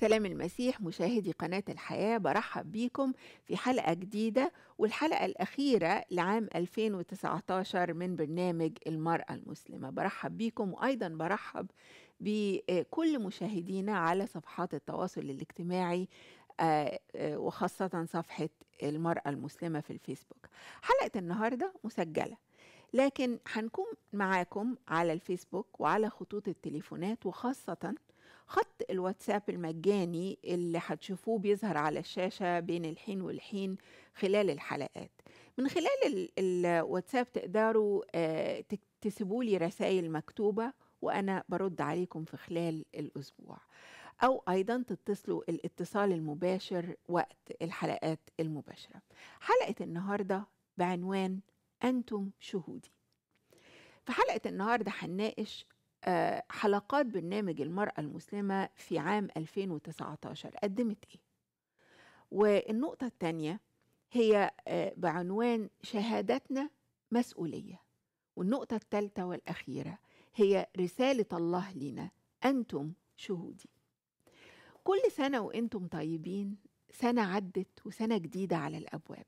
سلام المسيح مشاهدي قناة الحياة برحب بيكم في حلقة جديدة والحلقة الأخيرة لعام 2019 من برنامج المرأة المسلمة برحب بيكم وأيضا برحب بكل مشاهدينا على صفحات التواصل الاجتماعي آه، آه، وخاصة صفحة المرأة المسلمة في الفيسبوك حلقة النهاردة مسجلة لكن هنكون معاكم على الفيسبوك وعلى خطوط التليفونات وخاصة خط الواتساب المجاني اللي هتشوفوه بيظهر على الشاشة بين الحين والحين خلال الحلقات من خلال الواتساب تقدروا آه، تسيبوا لي رسائل مكتوبة وأنا برد عليكم في خلال الأسبوع أو أيضا تتصلوا الاتصال المباشر وقت الحلقات المباشرة حلقة النهاردة بعنوان أنتم شهودي في حلقة النهاردة هنناقش آه، حلقات برنامج المرأة المسلمة في عام 2019 قدمت إيه؟ والنقطة الثانية هي آه، بعنوان شهادتنا مسؤولية والنقطة الثالثة والأخيرة هي رسالة الله لنا أنتم شهودي كل سنة وأنتم طيبين سنة عدت وسنة جديدة على الأبواب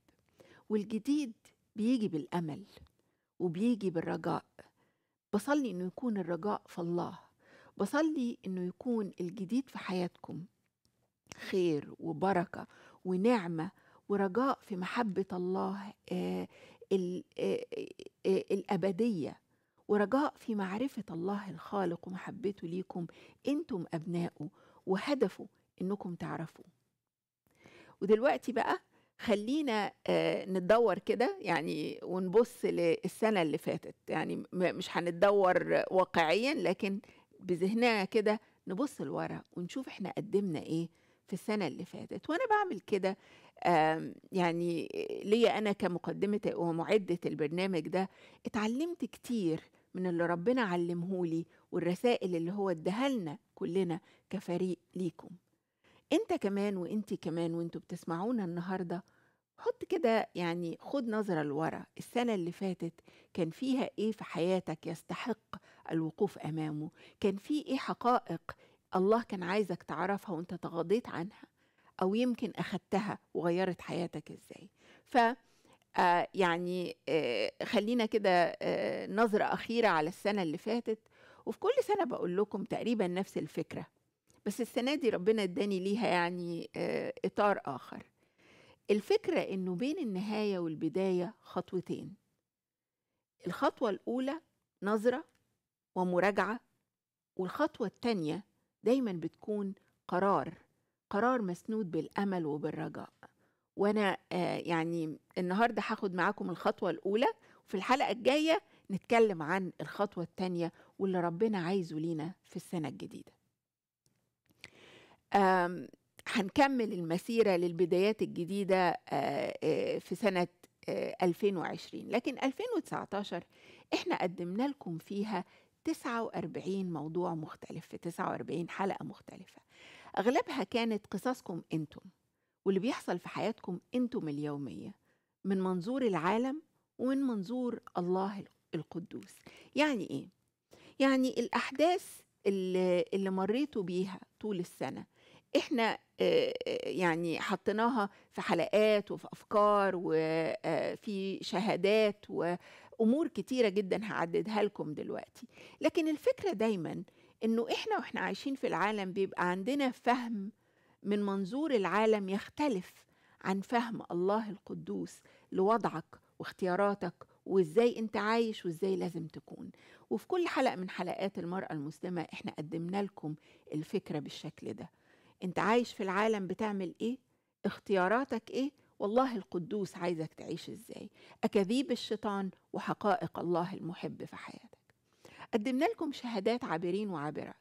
والجديد بيجي بالأمل وبيجي بالرجاء بصلي انه يكون الرجاء في الله بصلي انه يكون الجديد في حياتكم خير وبركه ونعمه ورجاء في محبه الله آه، آه، آه، الابديه ورجاء في معرفه الله الخالق ومحبته ليكم انتم ابنائه وهدفه انكم تعرفوا ودلوقتي بقى خلينا آه، ندور كده يعني ونبص للسنة اللي فاتت يعني مش هندور واقعيا لكن بذهننا كده نبص لورا ونشوف احنا قدمنا ايه في السنة اللي فاتت وأنا بعمل كده يعني ليا أنا كمقدمة ومعدة البرنامج ده اتعلمت كتير من اللي ربنا علمهولي والرسائل اللي هو اداها لنا كلنا كفريق ليكم انت كمان وانت كمان وانتوا بتسمعونا النهارده حط كده يعني خد نظرة لورا السنة اللي فاتت كان فيها ايه في حياتك يستحق الوقوف امامه كان في ايه حقائق الله كان عايزك تعرفها وانت تغاضيت عنها او يمكن اخدتها وغيرت حياتك ازاي ف آه، يعني آه، خلينا كده آه، نظرة أخيرة على السنة اللي فاتت وفي كل سنة بقول لكم تقريبا نفس الفكرة بس السنه دي ربنا اداني ليها يعني آه، اطار اخر الفكره انه بين النهايه والبدايه خطوتين الخطوه الاولى نظره ومراجعه والخطوه الثانيه دايما بتكون قرار قرار مسنود بالامل وبالرجاء وانا آه، يعني النهارده هاخد معاكم الخطوه الاولى وفي الحلقه الجايه نتكلم عن الخطوه الثانيه واللي ربنا عايزه لينا في السنه الجديده هنكمل المسيرة للبدايات الجديدة آه، آه، في سنة 2020 آه، لكن 2019 احنا قدمنا لكم فيها 49 موضوع مختلف في 49 حلقة مختلفة أغلبها كانت قصصكم أنتم واللي بيحصل في حياتكم أنتم اليومية من منظور العالم ومن منظور الله القدوس يعني إيه؟ يعني الأحداث اللي, اللي مريتوا بيها طول السنة احنا يعني حطيناها في حلقات وفي افكار وفي شهادات وامور كتيره جدا هعددها لكم دلوقتي لكن الفكره دايما انه احنا واحنا عايشين في العالم بيبقى عندنا فهم من منظور العالم يختلف عن فهم الله القدوس لوضعك واختياراتك وازاي انت عايش وازاي لازم تكون وفي كل حلقه من حلقات المراه المسلمه احنا قدمنا لكم الفكره بالشكل ده انت عايش في العالم بتعمل ايه اختياراتك ايه والله القدوس عايزك تعيش ازاي اكاذيب الشيطان وحقائق الله المحب في حياتك قدمنا لكم شهادات عابرين وعابرات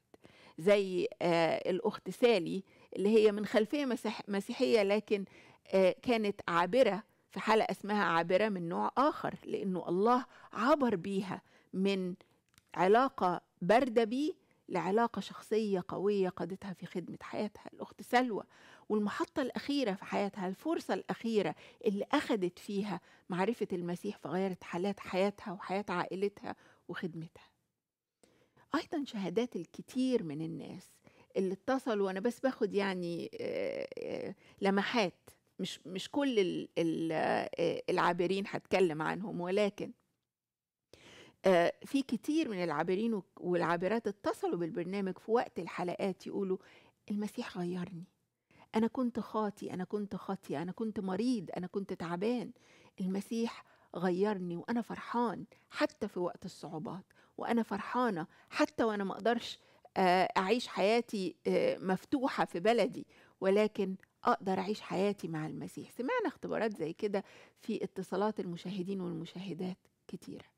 زي آه الاخت سالي اللي هي من خلفيه مسيح مسيحيه لكن آه كانت عابره في حلقه اسمها عابره من نوع اخر لانه الله عبر بيها من علاقه بارده بيه لعلاقة شخصية قوية قادتها في خدمة حياتها الأخت سلوى والمحطة الأخيرة في حياتها الفرصة الأخيرة اللي أخدت فيها معرفة المسيح فغيرت حالات حياتها وحياة عائلتها وخدمتها أيضا شهادات الكتير من الناس اللي اتصلوا وأنا بس باخد يعني آه، آه، لمحات مش مش كل آه، العابرين هتكلم عنهم ولكن آه، في كتير من العابرين والعابرات اتصلوا بالبرنامج في وقت الحلقات يقولوا المسيح غيرني أنا كنت خاطي أنا كنت خاطية أنا كنت مريض أنا كنت تعبان المسيح غيرني وأنا فرحان حتى في وقت الصعوبات وأنا فرحانة حتى وأنا ما أقدرش آه، أعيش حياتي آه، مفتوحة في بلدي ولكن أقدر أعيش حياتي مع المسيح سمعنا اختبارات زي كده في اتصالات المشاهدين والمشاهدات كتيره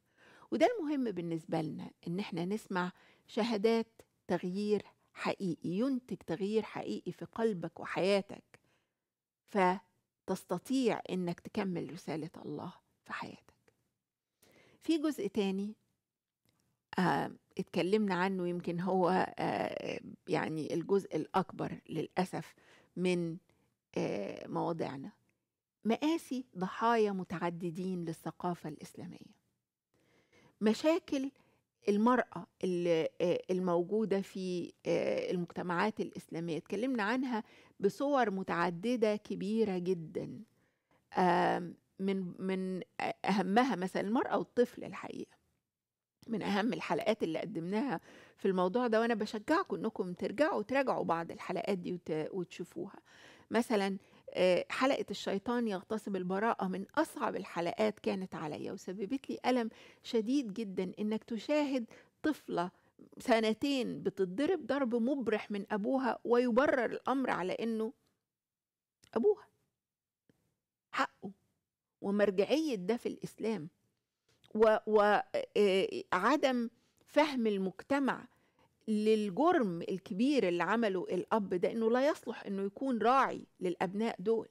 وده المهم بالنسبة لنا إن احنا نسمع شهادات تغيير حقيقي ينتج تغيير حقيقي في قلبك وحياتك فتستطيع إنك تكمل رسالة الله في حياتك في جزء تاني آه، اتكلمنا عنه يمكن هو آه، يعني الجزء الأكبر للأسف من مواضعنا آه، مواضيعنا مآسي ضحايا متعددين للثقافة الإسلامية مشاكل المرأة آه، الموجودة في آه، المجتمعات الإسلامية اتكلمنا عنها بصور متعددة كبيرة جدا من من أهمها مثلا المرأة والطفل الحقيقة من أهم الحلقات اللي قدمناها في الموضوع ده وأنا بشجعكم إنكم ترجعوا تراجعوا بعض الحلقات دي وتشوفوها مثلا آه، حلقة الشيطان يغتصب البراءة من أصعب الحلقات كانت عليا وسببت لي ألم شديد جدا إنك تشاهد طفلة سنتين بتضرب ضرب مبرح من أبوها ويبرر الأمر على إنه أبوها حقه ومرجعية ده في الإسلام وعدم آه، فهم المجتمع للجرم الكبير اللي عمله الأب ده إنه لا يصلح إنه يكون راعي للأبناء دول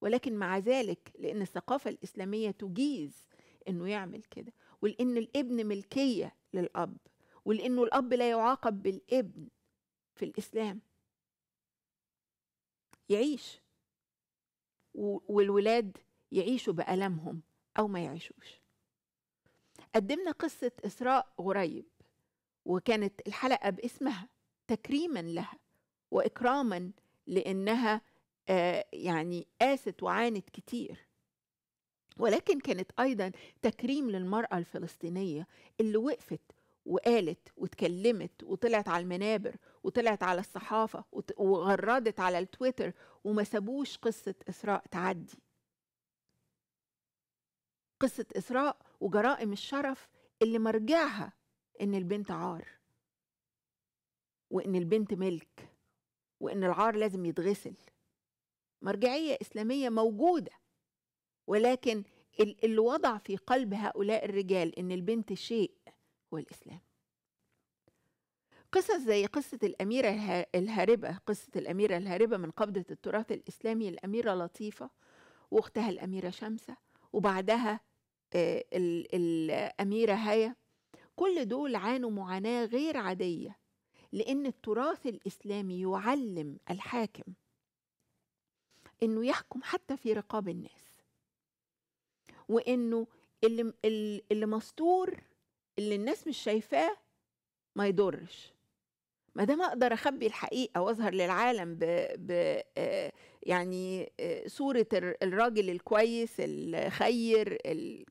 ولكن مع ذلك لأن الثقافة الإسلامية تجيز إنه يعمل كده ولأن الابن ملكية للأب ولأنه الأب لا يعاقب بالابن في الإسلام يعيش والولاد يعيشوا بألمهم أو ما يعيشوش قدمنا قصة إسراء غريب وكانت الحلقة باسمها تكريما لها وإكراما لأنها آه، يعني قاست وعانت كتير ولكن كانت أيضا تكريم للمرأة الفلسطينية اللي وقفت وقالت واتكلمت وطلعت على المنابر وطلعت على الصحافة وغردت على التويتر وما سابوش قصة إسراء تعدي قصة إسراء وجرائم الشرف اللي مرجعها إن البنت عار وإن البنت ملك وإن العار لازم يتغسل مرجعية إسلامية موجودة ولكن اللي وضع في قلب هؤلاء الرجال إن البنت شيء هو الإسلام قصص زي قصة الأميرة الهاربة قصة الأميرة الهاربة من قبضة التراث الإسلامي الأميرة لطيفة وأختها الأميرة شمسة وبعدها آه، الأميرة هيا كل دول عانوا معاناة غير عادية لأن التراث الإسلامي يعلم الحاكم إنه يحكم حتى في رقاب الناس وإنه اللي, اللي مستور اللي الناس مش شايفاه ما يضرش ما دام اقدر اخبي الحقيقه واظهر للعالم ب, ب آه، يعني آه، صوره الراجل الكويس الخير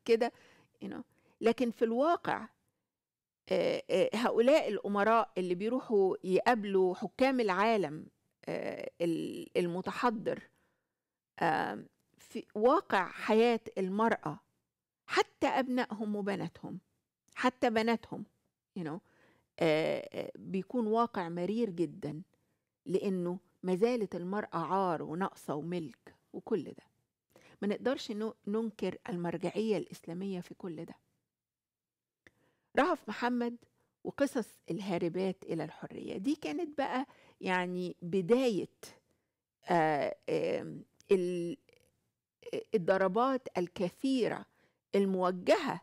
كده لكن في الواقع آه، آه، هؤلاء الأمراء اللي بيروحوا يقابلوا حكام العالم آه، المتحضر في واقع حياة المرأة حتى أبنائهم وبناتهم حتى بناتهم you know, بيكون واقع مرير جدا لأنه ما زالت المرأة عار وناقصة وملك وكل ده ما نقدرش ننكر المرجعية الإسلامية في كل ده رهف محمد وقصص الهاربات إلى الحرية دي كانت بقى يعني بداية آه، آه، الضربات الكثيرة الموجهة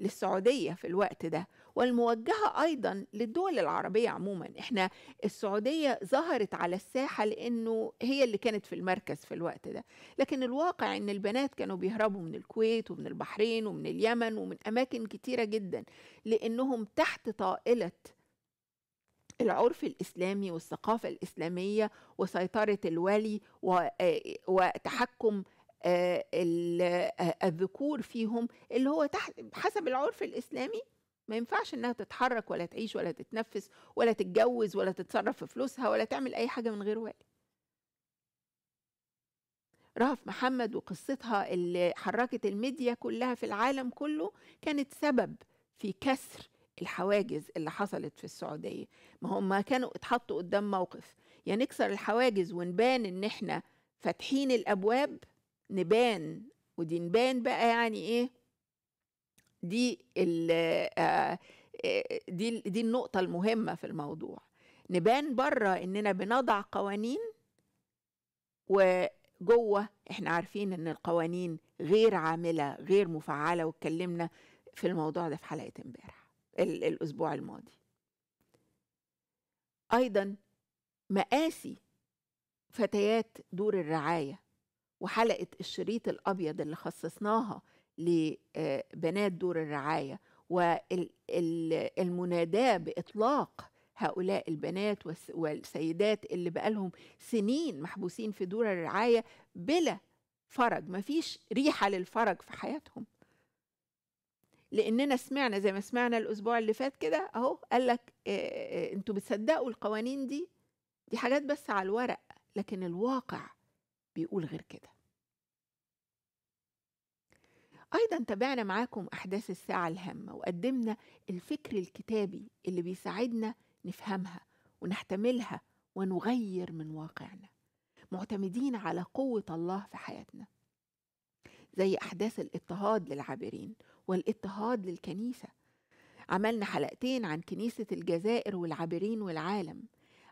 للسعودية في الوقت ده والموجهة أيضا للدول العربية عموما احنا السعودية ظهرت على الساحة لأنه هي اللي كانت في المركز في الوقت ده لكن الواقع أن البنات كانوا بيهربوا من الكويت ومن البحرين ومن اليمن ومن أماكن كتيرة جدا لأنهم تحت طائلة العرف الإسلامي والثقافة الإسلامية وسيطرة الولي آه، وتحكم آه، آه، الذكور فيهم اللي هو تحت حسب العرف الإسلامي ما ينفعش انها تتحرك ولا تعيش ولا تتنفس ولا تتجوز ولا تتصرف في فلوسها ولا تعمل اي حاجه من غير والي رهف محمد وقصتها اللي حركت الميديا كلها في العالم كله كانت سبب في كسر الحواجز اللي حصلت في السعودية ما هم كانوا اتحطوا قدام موقف يا يعني نكسر الحواجز ونبان ان احنا فاتحين الابواب نبان ودي نبان بقى يعني ايه دي آه، آه، دي دي النقطه المهمه في الموضوع نبان بره اننا بنضع قوانين وجوه احنا عارفين ان القوانين غير عامله غير مفعله واتكلمنا في الموضوع ده في حلقه امبارح الاسبوع الماضي ايضا مقاسي فتيات دور الرعايه وحلقه الشريط الابيض اللي خصصناها لبنات آه، دور الرعاية والمناداة بإطلاق هؤلاء البنات والسيدات اللي بقالهم سنين محبوسين في دور الرعاية بلا فرج مفيش ريحة للفرج في حياتهم لاننا سمعنا زي ما سمعنا الاسبوع اللي فات كده اهو قال لك آه، آه، انتوا بتصدقوا القوانين دي دي حاجات بس على الورق لكن الواقع بيقول غير كده أيضا تابعنا معاكم أحداث الساعة الهامة وقدمنا الفكر الكتابي اللي بيساعدنا نفهمها ونحتملها ونغير من واقعنا معتمدين على قوة الله في حياتنا زي أحداث الاضطهاد للعابرين والاضطهاد للكنيسة عملنا حلقتين عن كنيسة الجزائر والعابرين والعالم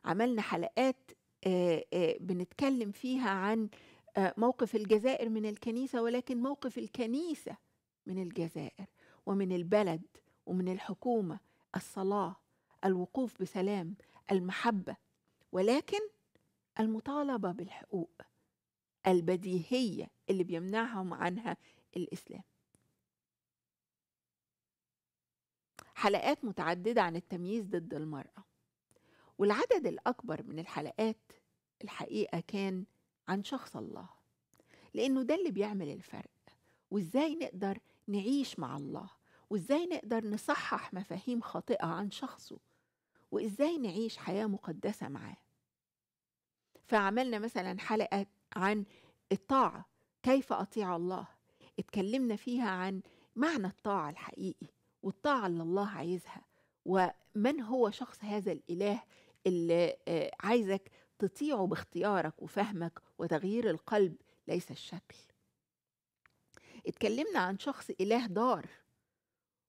عملنا حلقات آه، آه، بنتكلم فيها عن آه، موقف الجزائر من الكنيسة ولكن موقف الكنيسة من الجزائر ومن البلد ومن الحكومة الصلاة الوقوف بسلام المحبة ولكن المطالبة بالحقوق البديهية اللي بيمنعهم عنها الإسلام حلقات متعددة عن التمييز ضد المرأة والعدد الأكبر من الحلقات الحقيقة كان عن شخص الله لأنه ده اللي بيعمل الفرق وإزاي نقدر نعيش مع الله وإزاي نقدر نصحح مفاهيم خاطئة عن شخصه وإزاي نعيش حياة مقدسة معاه فعملنا مثلا حلقة عن الطاعة كيف أطيع الله اتكلمنا فيها عن معنى الطاعة الحقيقي والطاعة اللي الله عايزها ومن هو شخص هذا الإله اللي آه، عايزك تطيعه باختيارك وفهمك وتغيير القلب ليس الشكل اتكلمنا عن شخص إله دار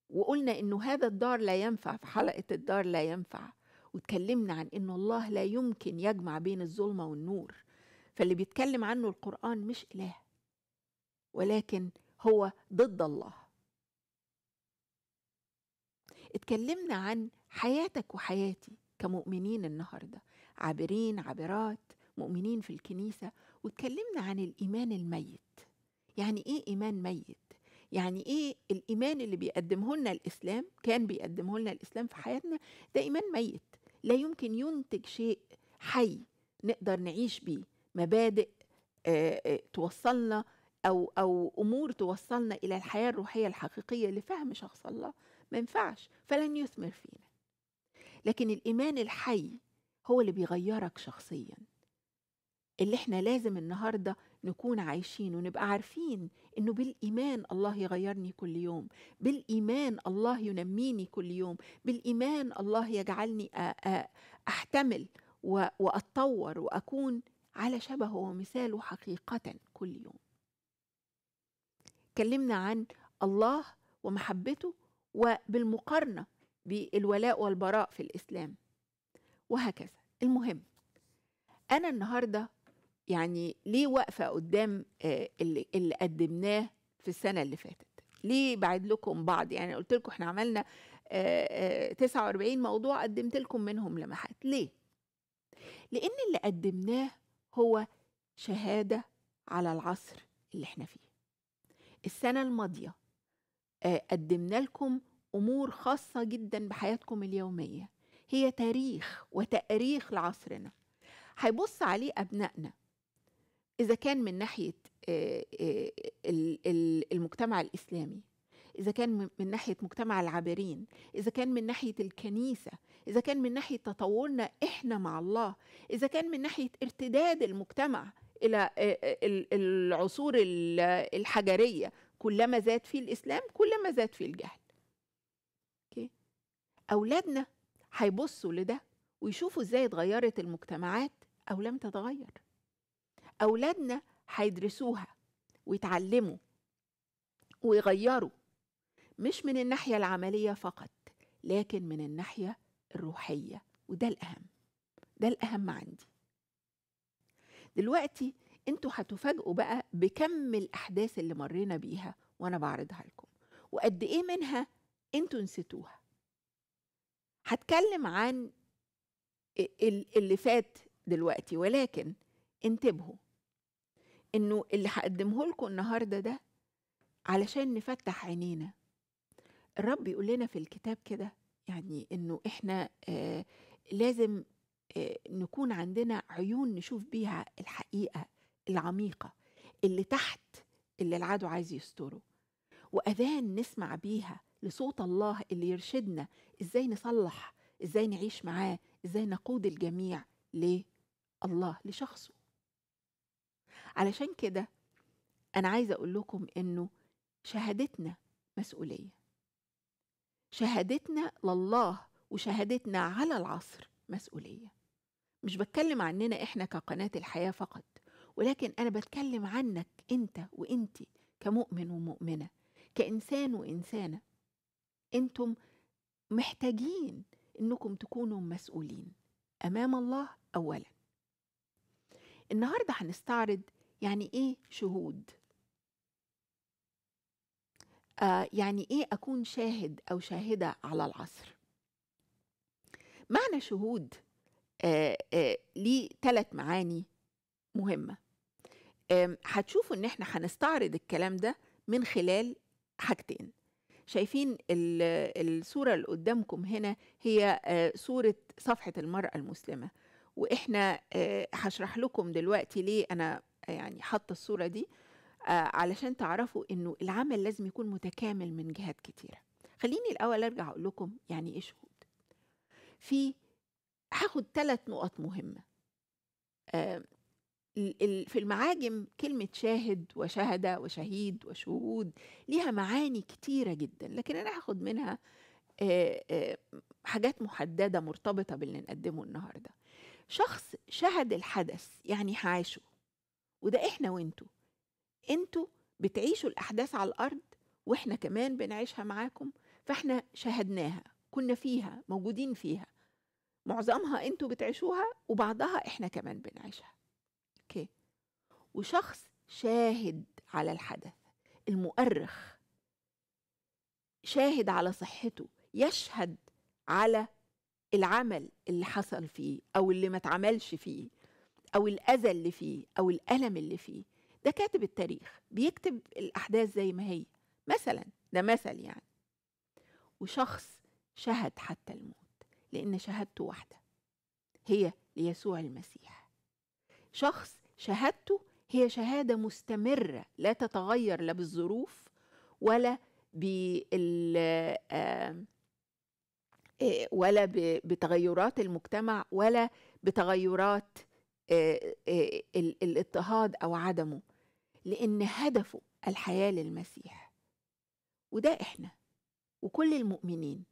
وقلنا إنه هذا الدار لا ينفع في حلقة الدار لا ينفع واتكلمنا عن إنه الله لا يمكن يجمع بين الظلمة والنور فاللي بيتكلم عنه القرآن مش إله ولكن هو ضد الله اتكلمنا عن حياتك وحياتي كمؤمنين النهارده عابرين عابرات مؤمنين في الكنيسة واتكلمنا عن الإيمان الميت يعني إيه إيمان ميت؟ يعني إيه الإيمان اللي بيقدمه لنا الإسلام كان بيقدمه لنا الإسلام في حياتنا ده إيمان ميت لا يمكن ينتج شيء حي نقدر نعيش بيه مبادئ آآ آه، آآ آه، توصلنا أو أو أمور توصلنا إلى الحياة الروحية الحقيقية لفهم شخص الله ما ينفعش فلن يثمر فينا لكن الإيمان الحي هو اللي بيغيرك شخصيا اللي احنا لازم النهارده نكون عايشين ونبقى عارفين انه بالايمان الله يغيرني كل يوم بالايمان الله ينميني كل يوم بالايمان الله يجعلني احتمل واتطور واكون على شبهه ومثاله حقيقه كل يوم اتكلمنا عن الله ومحبته وبالمقارنه بالولاء والبراء في الاسلام وهكذا المهم انا النهارده يعني ليه واقفه قدام آه، اللي, اللي قدمناه في السنه اللي فاتت ليه بعد لكم بعض يعني قلت لكم احنا عملنا 49 آه، آه، موضوع قدمت لكم منهم لمحات ليه لان اللي قدمناه هو شهاده على العصر اللي احنا فيه السنه الماضيه قدمنا لكم امور خاصه جدا بحياتكم اليوميه هي تاريخ وتأريخ لعصرنا هيبص عليه أبنائنا إذا كان من ناحية آه، آه، المجتمع الإسلامي إذا كان من ناحية مجتمع العابرين إذا كان من ناحية الكنيسة إذا كان من ناحية تطورنا إحنا مع الله إذا كان من ناحية ارتداد المجتمع إلى آه، العصور الحجرية كلما زاد فيه الإسلام كلما زاد فيه الجهل أولادنا هيبصوا لده ويشوفوا إزاي اتغيرت المجتمعات أو لم تتغير أولادنا هيدرسوها ويتعلموا ويغيروا مش من الناحية العملية فقط لكن من الناحية الروحية وده الأهم ده الأهم عندي دلوقتي انتوا هتفاجئوا بقى بكم الأحداث اللي مرينا بيها وأنا بعرضها لكم وقد إيه منها انتوا نسيتوها هتكلم عن اللي فات دلوقتي ولكن انتبهوا انه اللي هقدمه لكم النهارده ده علشان نفتح عينينا الرب يقول لنا في الكتاب كده يعني انه احنا آه لازم آه نكون عندنا عيون نشوف بيها الحقيقه العميقه اللي تحت اللي العدو عايز يستره واذان نسمع بيها لصوت الله اللي يرشدنا ازاي نصلح ازاي نعيش معاه ازاي نقود الجميع ليه الله لشخصه علشان كده أنا عايزة أقول لكم إنه شهادتنا مسؤولية شهادتنا لله وشهادتنا على العصر مسؤولية مش بتكلم عننا إحنا كقناة الحياة فقط ولكن أنا بتكلم عنك أنت وأنت كمؤمن ومؤمنة كإنسان وإنسانة أنتم محتاجين أنكم تكونوا مسؤولين أمام الله أولا النهاردة هنستعرض يعني ايه شهود آه يعني ايه اكون شاهد او شاهده على العصر معنى شهود آه آه ليه ثلاث معاني مهمه هتشوفوا ان احنا هنستعرض الكلام ده من خلال حاجتين شايفين الصورة اللي قدامكم هنا هي آه، صورة صفحة المرأة المسلمة وإحنا آه، هشرح لكم دلوقتي ليه أنا يعني حاطه الصوره دي آه، علشان تعرفوا انه العمل لازم يكون متكامل من جهات كتيره خليني الاول ارجع اقول لكم يعني ايه شهود في هاخد ثلاث نقط مهمه آه، في المعاجم كلمة شاهد وشهد وشهيد وشهود ليها معاني كتيرة جدا لكن أنا هاخد منها آه، حاجات محددة مرتبطة باللي نقدمه النهاردة شخص شهد الحدث يعني عاشه وده احنا وانتوا انتوا بتعيشوا الاحداث على الارض واحنا كمان بنعيشها معاكم فاحنا شاهدناها كنا فيها موجودين فيها معظمها انتوا بتعيشوها وبعضها احنا كمان بنعيشها اوكي وشخص شاهد على الحدث المؤرخ شاهد على صحته يشهد على العمل اللي حصل فيه او اللي ما اتعملش فيه او الاذى اللي فيه او الالم اللي فيه ده كاتب التاريخ بيكتب الاحداث زي ما هي مثلا ده مثل يعني وشخص شهد حتى الموت لان شهادته واحده هي ليسوع المسيح شخص شهادته هي شهاده مستمره لا تتغير لا بالظروف ولا بال إيه، ولا بتغيرات المجتمع ولا بتغيرات آه، آه، الاضطهاد او عدمه لان هدفه الحياه للمسيح وده احنا وكل المؤمنين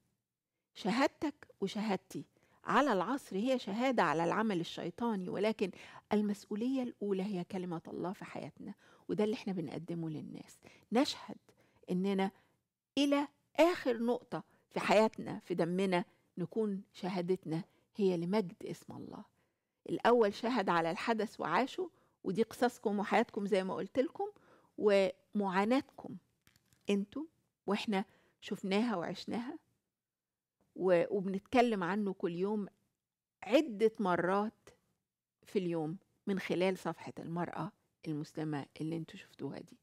شهادتك وشهادتي على العصر هي شهاده على العمل الشيطاني ولكن المسؤوليه الاولى هي كلمه الله في حياتنا وده اللي احنا بنقدمه للناس نشهد اننا الى اخر نقطه في حياتنا في دمنا نكون شهادتنا هي لمجد اسم الله الأول شهد على الحدث وعاشه ودي قصصكم وحياتكم زي ما قلت لكم ومعاناتكم انتم واحنا شفناها وعشناها وبنتكلم عنه كل يوم عدة مرات في اليوم من خلال صفحة المرأة المسلمة اللي انتوا شفتوها دي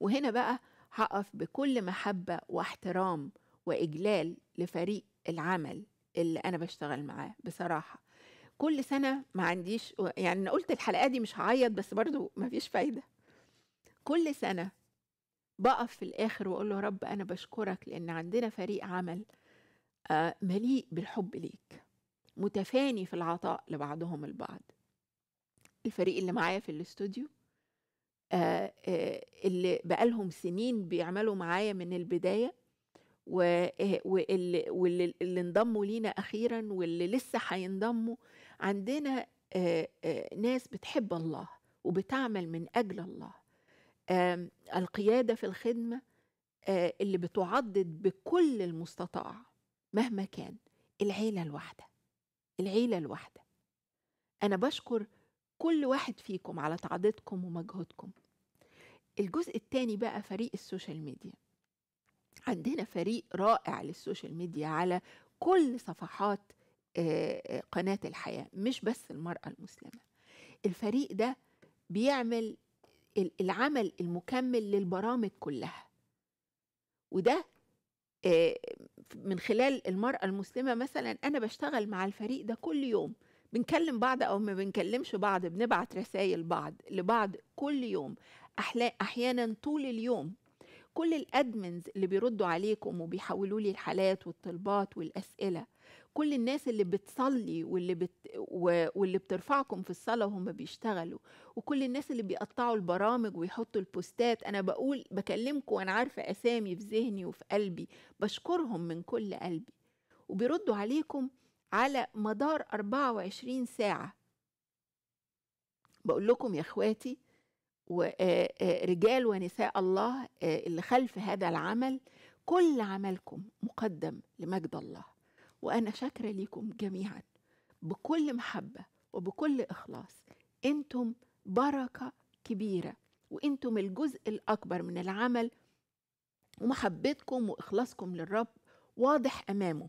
وهنا بقى هقف بكل محبة واحترام وإجلال لفريق العمل اللي أنا بشتغل معاه بصراحة كل سنه ما عنديش يعني انا قلت الحلقه دي مش هعيط بس برضو ما فيش فايده كل سنه بقف في الاخر واقول له يا رب انا بشكرك لان عندنا فريق عمل آه، مليء بالحب ليك متفاني في العطاء لبعضهم البعض الفريق اللي معايا في الاستوديو آه، آه، اللي بقالهم سنين بيعملوا معايا من البدايه واللي انضموا لينا اخيرا واللي لسه هينضموا عندنا ناس بتحب الله وبتعمل من أجل الله آمم، القيادة في الخدمة اللي بتعضد بكل المستطاع مهما كان العيلة الواحدة العيلة الواحدة أنا بشكر كل واحد فيكم على تعضيدكم ومجهودكم الجزء الثاني بقى فريق السوشيال ميديا عندنا فريق رائع للسوشيال ميديا على كل صفحات قناة الحياة مش بس المرأة المسلمة الفريق ده بيعمل العمل المكمل للبرامج كلها وده من خلال المرأة المسلمة مثلا أنا بشتغل مع الفريق ده كل يوم بنكلم بعض أو ما بنكلمش بعض بنبعت رسائل بعض لبعض كل يوم أحيانا طول اليوم كل الأدمنز اللي بيردوا عليكم وبيحولوا لي الحالات والطلبات والأسئلة كل الناس اللي بتصلي واللي بت واللي بترفعكم في الصلاه وهم بيشتغلوا وكل الناس اللي بيقطعوا البرامج ويحطوا البوستات انا بقول بكلمكم وانا عارفه اسامي في ذهني وفي قلبي بشكرهم من كل قلبي وبيردوا عليكم على مدار 24 ساعه بقول لكم يا اخواتي ورجال ونساء الله اللي خلف هذا العمل كل عملكم مقدم لمجد الله وأنا شاكرة ليكم جميعا بكل محبة وبكل إخلاص أنتم بركة كبيرة وأنتم الجزء الأكبر من العمل ومحبتكم وإخلاصكم للرب واضح أمامه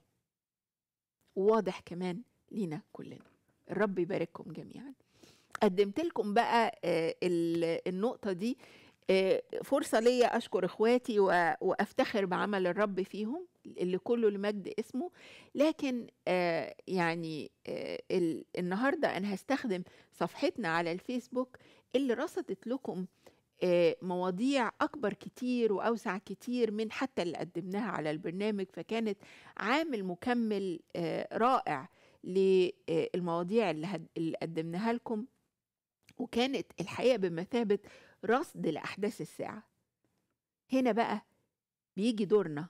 وواضح كمان لينا كلنا الرب يبارككم جميعا قدمت لكم بقى آه، النقطة دي آه، فرصة ليا أشكر إخواتي وأفتخر بعمل الرب فيهم اللي كله لمجد اسمه لكن آه، يعني آه، النهاردة أنا هستخدم صفحتنا على الفيسبوك اللي رصدت لكم مواضيع أكبر كتير وأوسع كتير من حتى اللي قدمناها على البرنامج فكانت عامل مكمل رائع للمواضيع اللي قدمناها لكم وكانت الحقيقة بمثابة رصد لأحداث الساعة هنا بقى بيجي دورنا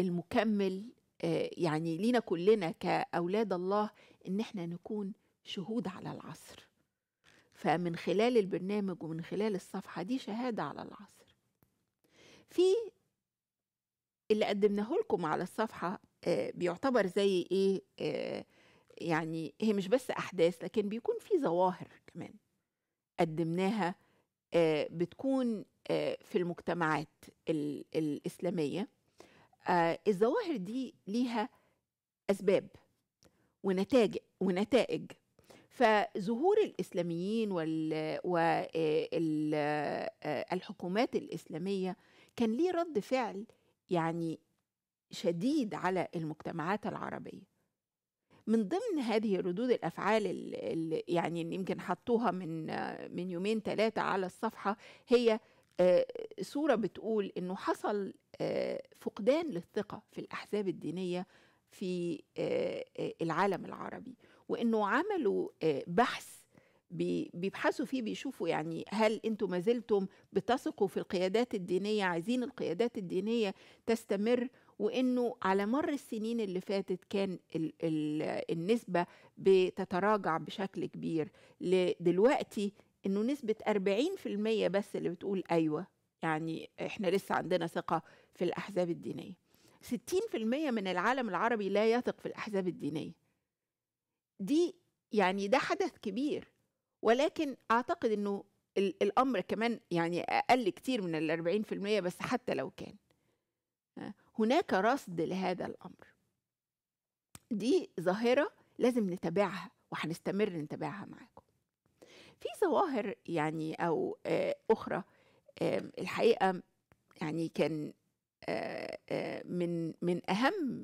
المكمل آه، يعني لينا كلنا كأولاد الله إن إحنا نكون شهود على العصر فمن خلال البرنامج ومن خلال الصفحة دي شهادة على العصر في اللي قدمناه لكم على الصفحة آه، بيعتبر زي إيه آه، يعني هي مش بس أحداث لكن بيكون في ظواهر كمان قدمناها آه، بتكون آه، في المجتمعات الإسلامية آه، الظواهر دي ليها أسباب ونتائج ونتائج فظهور الإسلاميين والحكومات الإسلامية كان ليه رد فعل يعني شديد على المجتمعات العربية من ضمن هذه ردود الافعال اللي يعني اللي يمكن حطوها من من يومين ثلاثه على الصفحه هي صوره آه، بتقول انه حصل آه، فقدان للثقه في الاحزاب الدينيه في آه، العالم العربي وانه عملوا بحث بيبحثوا فيه بيشوفوا يعني هل انتم ما زلتم بتثقوا في القيادات الدينيه عايزين القيادات الدينيه تستمر وانه على مر السنين اللي فاتت كان الـ الـ النسبه بتتراجع بشكل كبير لدلوقتي انه نسبه 40% بس اللي بتقول ايوه يعني احنا لسه عندنا ثقه في الاحزاب الدينيه 60% من العالم العربي لا يثق في الاحزاب الدينيه دي يعني ده حدث كبير ولكن اعتقد انه الامر كمان يعني اقل كتير من ال 40% بس حتى لو كان هناك رصد لهذا الامر دي ظاهره لازم نتابعها وهنستمر نتابعها معاكم في ظواهر يعني او آه، اخرى الحقيقه يعني كان آه، آه، من من اهم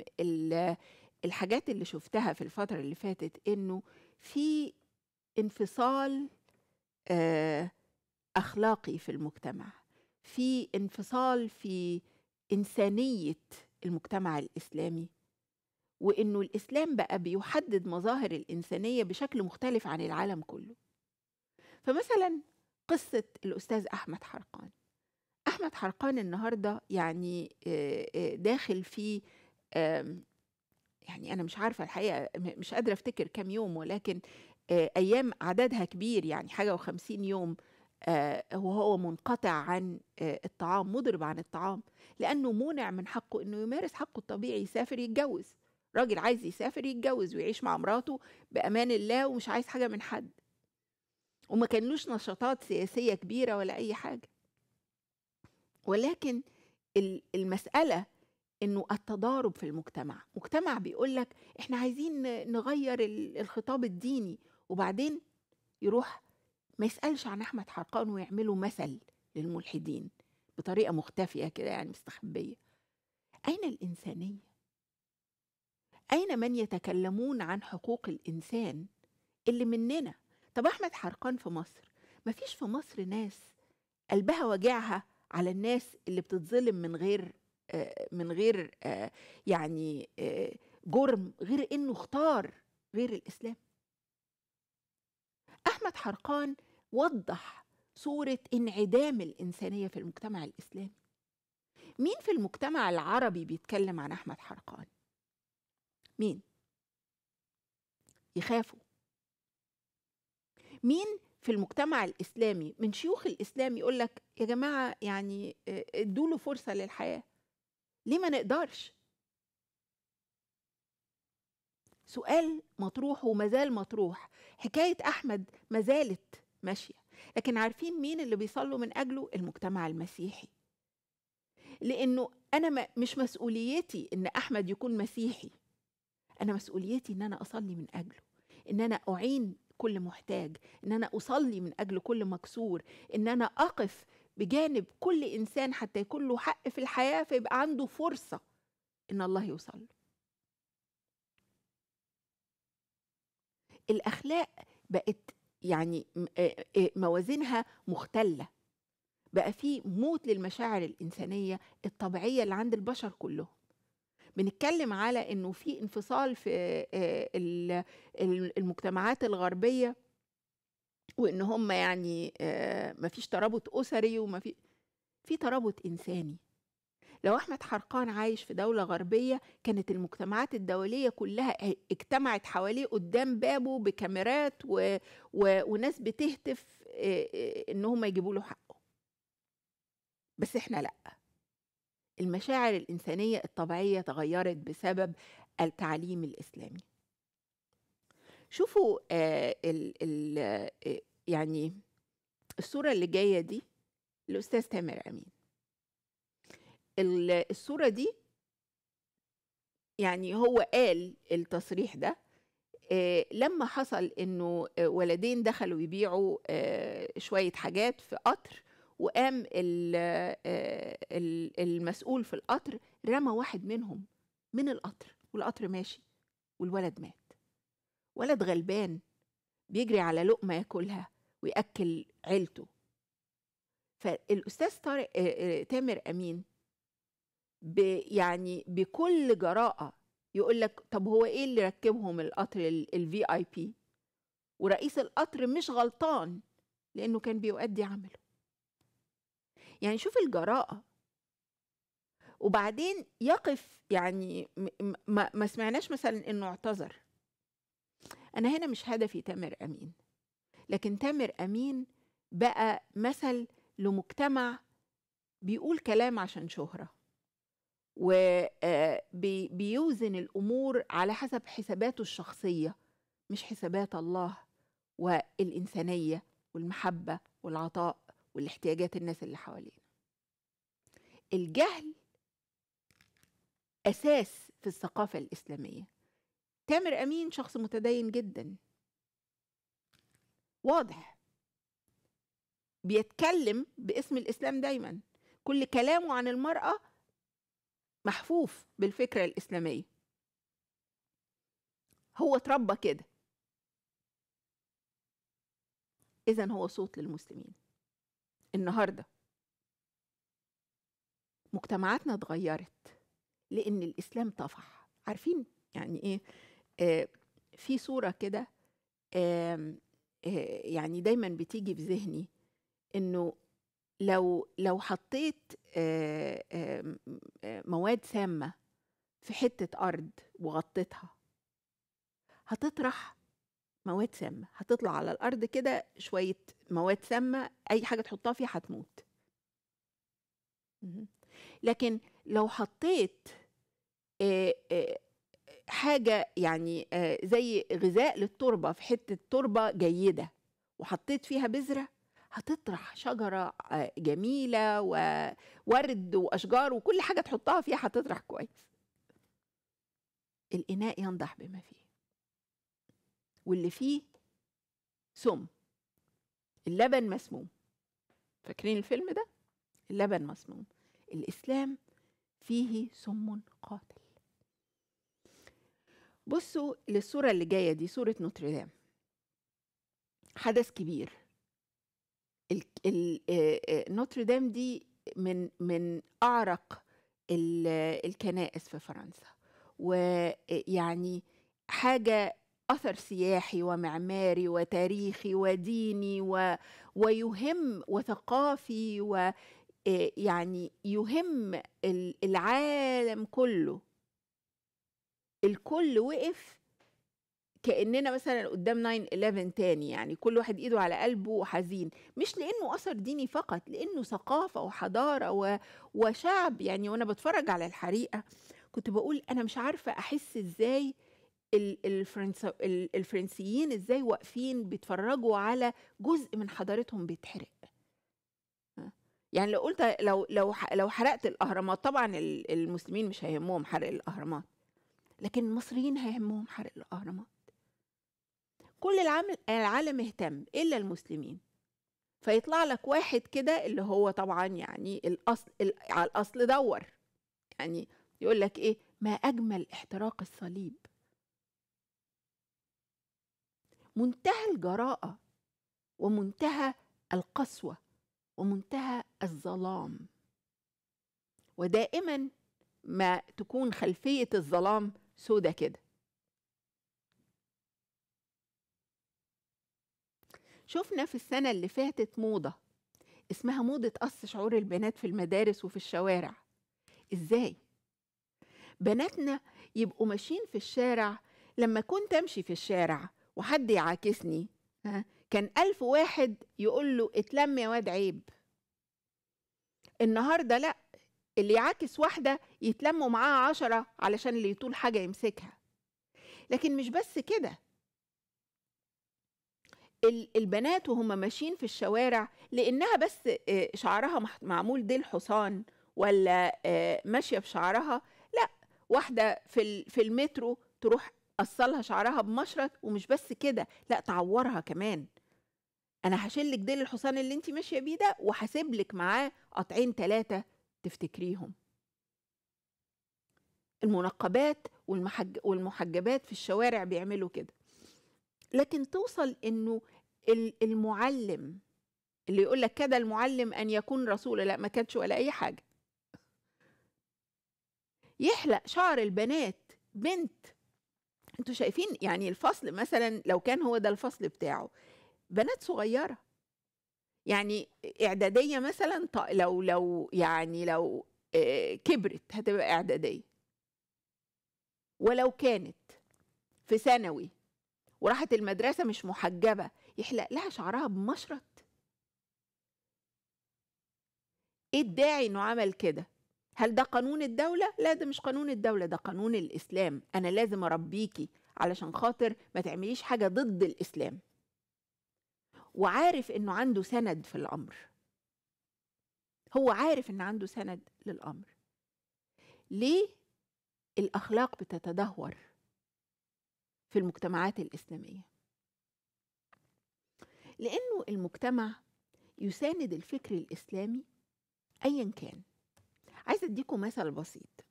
الحاجات اللي شفتها في الفتره اللي فاتت انه في انفصال اخلاقي في المجتمع في انفصال في انسانيه المجتمع الاسلامي وانه الاسلام بقى بيحدد مظاهر الانسانيه بشكل مختلف عن العالم كله فمثلا قصه الاستاذ احمد حرقان احمد حرقان النهارده يعني آه، آه، داخل في يعني انا مش عارفه الحقيقه مش قادره افتكر كام يوم ولكن آه، ايام عددها كبير يعني حاجه وخمسين يوم آه، وهو منقطع عن آه، الطعام مضرب عن الطعام لأنه منع من حقه أنه يمارس حقه الطبيعي يسافر يتجوز راجل عايز يسافر يتجوز ويعيش مع مراته بأمان الله ومش عايز حاجة من حد وما كانلوش نشاطات سياسية كبيرة ولا أي حاجة ولكن المسألة انه التضارب في المجتمع مجتمع بيقول لك احنا عايزين نغير الخطاب الديني وبعدين يروح ما يسألش عن أحمد حرقان ويعملوا مثل للملحدين بطريقة مختفية كده يعني مستخبية أين الإنسانية؟ أين من يتكلمون عن حقوق الإنسان اللي مننا؟ طب أحمد حرقان في مصر ما فيش في مصر ناس قلبها وجعها على الناس اللي بتتظلم من غير آه، من غير آه، يعني آه، جرم غير انه اختار غير الاسلام محمد حرقان وضح صورة انعدام الإنسانية في المجتمع الإسلامي مين في المجتمع العربي بيتكلم عن أحمد حرقان؟ مين؟ يخافوا مين في المجتمع الإسلامي من شيوخ الإسلام يقول لك يا جماعة يعني آه، ادوا له فرصة للحياة ليه ما نقدرش سؤال مطروح ومازال مطروح حكاية أحمد مازالت ماشية لكن عارفين مين اللي بيصلوا من أجله المجتمع المسيحي لأنه أنا مش مسؤوليتي إن أحمد يكون مسيحي أنا مسؤوليتي إن أنا أصلي من أجله إن أنا أعين كل محتاج إن أنا أصلي من أجل كل مكسور إن أنا أقف بجانب كل إنسان حتى يكون له حق في الحياة فيبقى عنده فرصة إن الله يوصل له الاخلاق بقت يعني موازينها مختله بقى في موت للمشاعر الانسانيه الطبيعيه اللي عند البشر كلهم بنتكلم على انه في انفصال في المجتمعات الغربيه وان هم يعني مفيش ترابط اسري وما في في ترابط انساني لو أحمد حرقان عايش في دولة غربية كانت المجتمعات الدولية كلها اجتمعت حواليه قدام بابه بكاميرات و... و... وناس بتهتف آه، آه، إن هم يجيبوا له حقه بس إحنا لأ المشاعر الإنسانية الطبيعية تغيرت بسبب التعليم الإسلامي شوفوا آه ال ال آه، يعني الصورة اللي جاية دي الأستاذ تامر أمين الصورة دي يعني هو قال التصريح ده لما حصل انه ولدين دخلوا يبيعوا شوية حاجات في قطر وقام المسؤول في القطر رمى واحد منهم من القطر والقطر ماشي والولد مات ولد غلبان بيجري على لقمة ياكلها ويأكل عيلته فالأستاذ طارق تامر أمين ب يعني بكل جراءه يقول لك طب هو ايه اللي ركبهم القطر الفي اي بي ورئيس القطر مش غلطان لانه كان بيؤدي عمله يعني شوف الجراءه وبعدين يقف يعني ما, ما سمعناش مثلا انه اعتذر انا هنا مش هدفي تامر امين لكن تامر امين بقى مثل لمجتمع بيقول كلام عشان شهره وبيوزن آه، الامور على حسب حساباته الشخصيه مش حسابات الله والانسانيه والمحبه والعطاء والاحتياجات الناس اللي حوالينا الجهل اساس في الثقافه الاسلاميه تامر امين شخص متدين جدا واضح بيتكلم باسم الاسلام دايما كل كلامه عن المراه محفوف بالفكرة الإسلامية هو اتربى كده إذا هو صوت للمسلمين النهارده مجتمعاتنا اتغيرت لأن الإسلام طفح عارفين يعني إيه آه في صورة كده آه آه يعني دايما بتيجي في ذهني إنه لو لو حطيت مواد سامة في حتة أرض وغطيتها هتطرح مواد سامة هتطلع على الأرض كده شوية مواد سامة أي حاجة تحطها فيها هتموت لكن لو حطيت حاجة يعني زي غذاء للتربة في حتة تربة جيدة وحطيت فيها بذرة هتطرح شجرة آه، جميلة وورد وأشجار وكل حاجة تحطها فيها هتطرح كويس الإناء ينضح بما فيه واللي فيه سم اللبن مسموم فاكرين الفيلم ده اللبن مسموم الإسلام فيه سم قاتل بصوا للصورة اللي جاية دي صورة نوتردام حدث كبير نوتردام دي من من اعرق الكنائس في فرنسا ويعني حاجه اثر سياحي ومعماري وتاريخي وديني و ويهم وثقافي و يعني يهم العالم كله الكل وقف كاننا مثلا قدام 9/11 تاني يعني كل واحد ايده على قلبه وحزين مش لانه اثر ديني فقط لانه ثقافه وحضاره و... وشعب يعني وانا بتفرج على الحريقه كنت بقول انا مش عارفه احس ازاي الفرنس... الفرنسيين ازاي واقفين بيتفرجوا على جزء من حضارتهم بيتحرق آه. يعني لو قلت لو لو لو حرقت الاهرامات طبعا المسلمين مش هيهمهم حرق الاهرامات لكن المصريين هيهمهم حرق الاهرامات كل العالم, العالم اهتم إلا المسلمين فيطلع لك واحد كده اللي هو طبعا يعني الأصل على الأصل دور يعني يقول لك إيه ما أجمل احتراق الصليب منتهى الجراءة ومنتهى القسوة ومنتهى الظلام ودائما ما تكون خلفية الظلام سودة كده شفنا في السنة اللي فاتت موضة اسمها موضة قص شعور البنات في المدارس وفي الشوارع ازاي؟ بناتنا يبقوا ماشيين في الشارع لما كنت امشي في الشارع وحد يعاكسني كان ألف واحد يقول له اتلم يا واد عيب النهاردة لأ اللي يعاكس واحدة يتلموا معاها عشرة علشان اللي يطول حاجة يمسكها لكن مش بس كده البنات وهم ماشيين في الشوارع لانها بس آه، شعرها معمول ديل حصان ولا آه، ماشيه بشعرها لا واحده في في المترو تروح قصلها شعرها بمشرط ومش بس كده لا تعورها كمان انا هشيلك ديل الحصان اللي انت ماشيه بيه ده وهسيب لك معاه قطعين ثلاثه تفتكريهم المنقبات والمحج... والمحجبات في الشوارع بيعملوا كده لكن توصل انه المعلم اللي يقول لك كذا المعلم ان يكون رسولا لا ما كانش ولا اي حاجه يحلق شعر البنات بنت انتوا شايفين يعني الفصل مثلا لو كان هو ده الفصل بتاعه بنات صغيره يعني اعداديه مثلا لو لو يعني لو آه، كبرت هتبقى اعداديه ولو كانت في ثانوي وراحت المدرسة مش محجبة يحلق لها شعرها بمشرط ايه الداعي انه عمل كده هل ده قانون الدولة؟ لا ده مش قانون الدولة ده قانون الإسلام أنا لازم أربيكي علشان خاطر ما تعمليش حاجة ضد الإسلام وعارف إنه عنده سند في الأمر هو عارف إن عنده سند للأمر ليه الأخلاق بتتدهور في المجتمعات الإسلامية لأنه المجتمع يساند الفكر الإسلامي أيا كان عايز أديكم مثل بسيط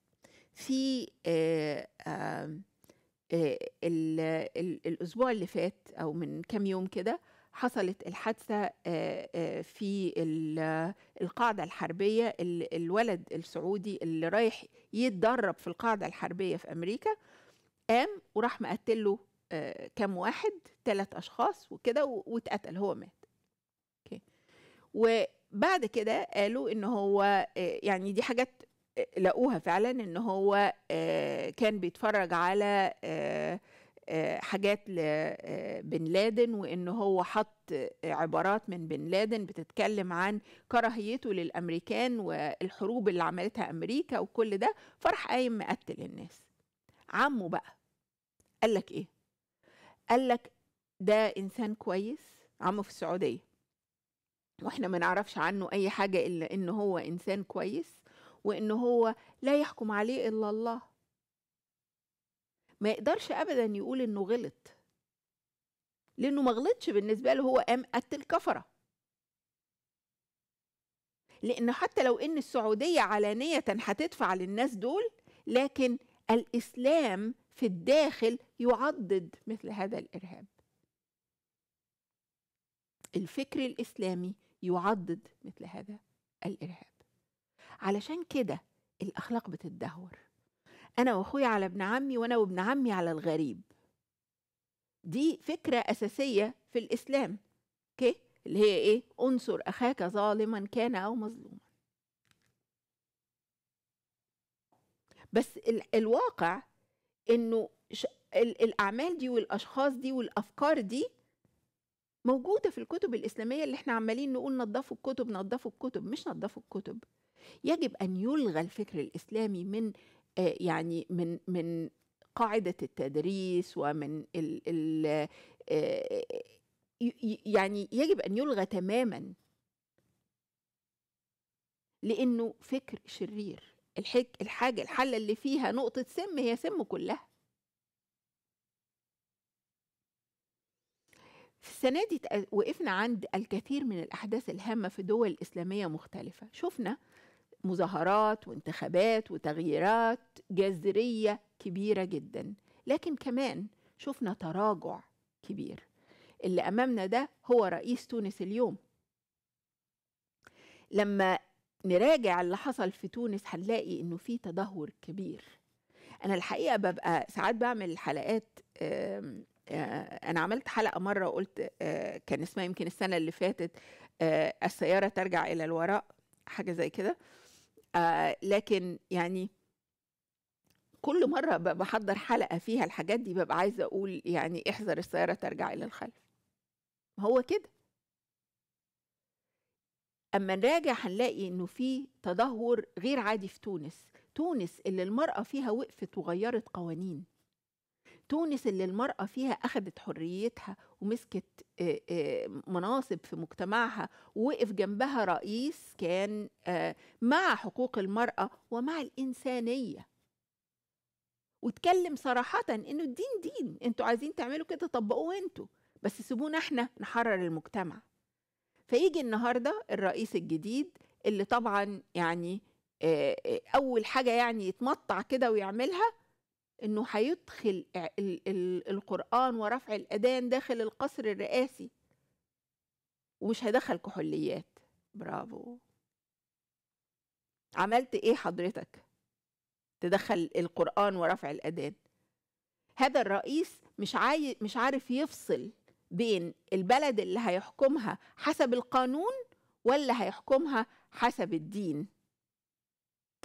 في آه، آه، آه، الأسبوع اللي فات أو من كام يوم كده حصلت الحادثة في القاعدة الحربية الولد السعودي اللي رايح يتدرب في القاعدة الحربية في أمريكا قام وراح مقتل له آه، كام واحد ثلاث اشخاص وكده واتقتل هو مات اوكي وبعد كده قالوا ان هو آه، يعني دي حاجات آه، لقوها فعلا ان هو كان بيتفرج على حاجات لبن لادن وان هو حط عبارات من بن لادن بتتكلم عن كراهيته للامريكان والحروب اللي عملتها امريكا وكل ده فرح قايم مقتل الناس عمه بقى قال لك ايه قال لك ده انسان كويس عمه في السعوديه واحنا ما نعرفش عنه اي حاجه الا ان هو انسان كويس وان هو لا يحكم عليه الا الله ما يقدرش ابدا يقول انه غلط لانه ما غلطش بالنسبه له هو قام قتل كفره لان حتى لو ان السعوديه علانيه هتدفع للناس دول لكن الإسلام في الداخل يعضد مثل هذا الإرهاب الفكر الإسلامي يعضد مثل هذا الإرهاب علشان كده الأخلاق بتدهور أنا وأخويا على ابن عمي وأنا وابن عمي على الغريب دي فكرة أساسية في الإسلام أوكي اللي هي إيه أنصر أخاك ظالما كان أو مظلوما بس ال... الواقع انه الاعمال دي والاشخاص دي والافكار دي موجوده في الكتب الاسلاميه اللي احنا عمالين نقول نظفوا الكتب نظفوا الكتب مش نظفوا الكتب يجب ان يلغى الفكر الاسلامي من آه، يعني من من قاعده التدريس ومن ال ال آه، يعني يجب ان يلغى تماما لانه فكر شرير الحك الحاجة الحلة اللي فيها نقطة سم هي سم كلها في السنة دي وقفنا عند الكثير من الأحداث الهامة في دول إسلامية مختلفة شفنا مظاهرات وانتخابات وتغييرات جذرية كبيرة جدا لكن كمان شفنا تراجع كبير اللي أمامنا ده هو رئيس تونس اليوم لما نراجع اللي حصل في تونس هنلاقي انه في تدهور كبير انا الحقيقه ببقى ساعات بعمل حلقات آه، انا عملت حلقه مره وقلت آه، كان اسمها يمكن السنه اللي فاتت آه، السياره ترجع الى الوراء حاجه زي كده لكن يعني كل مرة بحضر حلقة فيها الحاجات دي ببقى عايزة أقول يعني احذر السيارة ترجع إلى الخلف هو كده اما نراجع هنلاقي انه في تدهور غير عادي في تونس تونس اللي المراه فيها وقفت وغيرت قوانين تونس اللي المرأة فيها أخذت حريتها ومسكت مناصب في مجتمعها ووقف جنبها رئيس كان مع حقوق المرأة ومع الإنسانية واتكلم صراحة إنه الدين دين انتوا عايزين تعملوا كده طبقوه انتوا بس سيبونا احنا نحرر المجتمع فيجي النهارده الرئيس الجديد اللي طبعا يعني آه، آه، اول حاجه يعني يتمطع كده ويعملها انه هيدخل القران ورفع الاذان داخل القصر الرئاسي ومش هيدخل كحوليات برافو عملت ايه حضرتك تدخل القران ورفع الاذان هذا الرئيس مش عاي... مش عارف يفصل بين البلد اللي هيحكمها حسب القانون ولا هيحكمها حسب الدين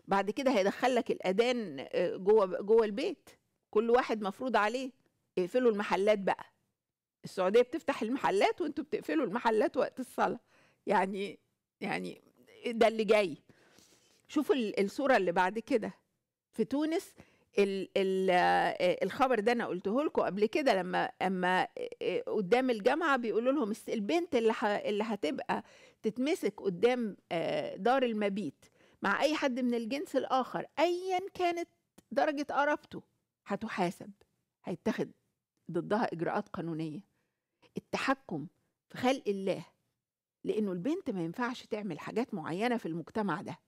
بعد كده هيدخلك الاذان آه، جوه جوه البيت كل واحد مفروض عليه اقفلوا المحلات بقى السعوديه بتفتح المحلات وانتوا بتقفلوا المحلات وقت الصلاه يعني يعني ده اللي جاي شوفوا الصوره اللي بعد كده في تونس ال ال آه، الخبر ده انا قلته لكم قبل كده لما اما آه، آه، قدام الجامعه بيقولوا لهم البنت اللي اللي هتبقى تتمسك قدام دار المبيت مع اي حد من الجنس الاخر ايا كانت درجه قرابته هتحاسب هيتخذ ضدها اجراءات قانونيه التحكم في خلق الله لانه البنت ما ينفعش تعمل حاجات معينه في المجتمع ده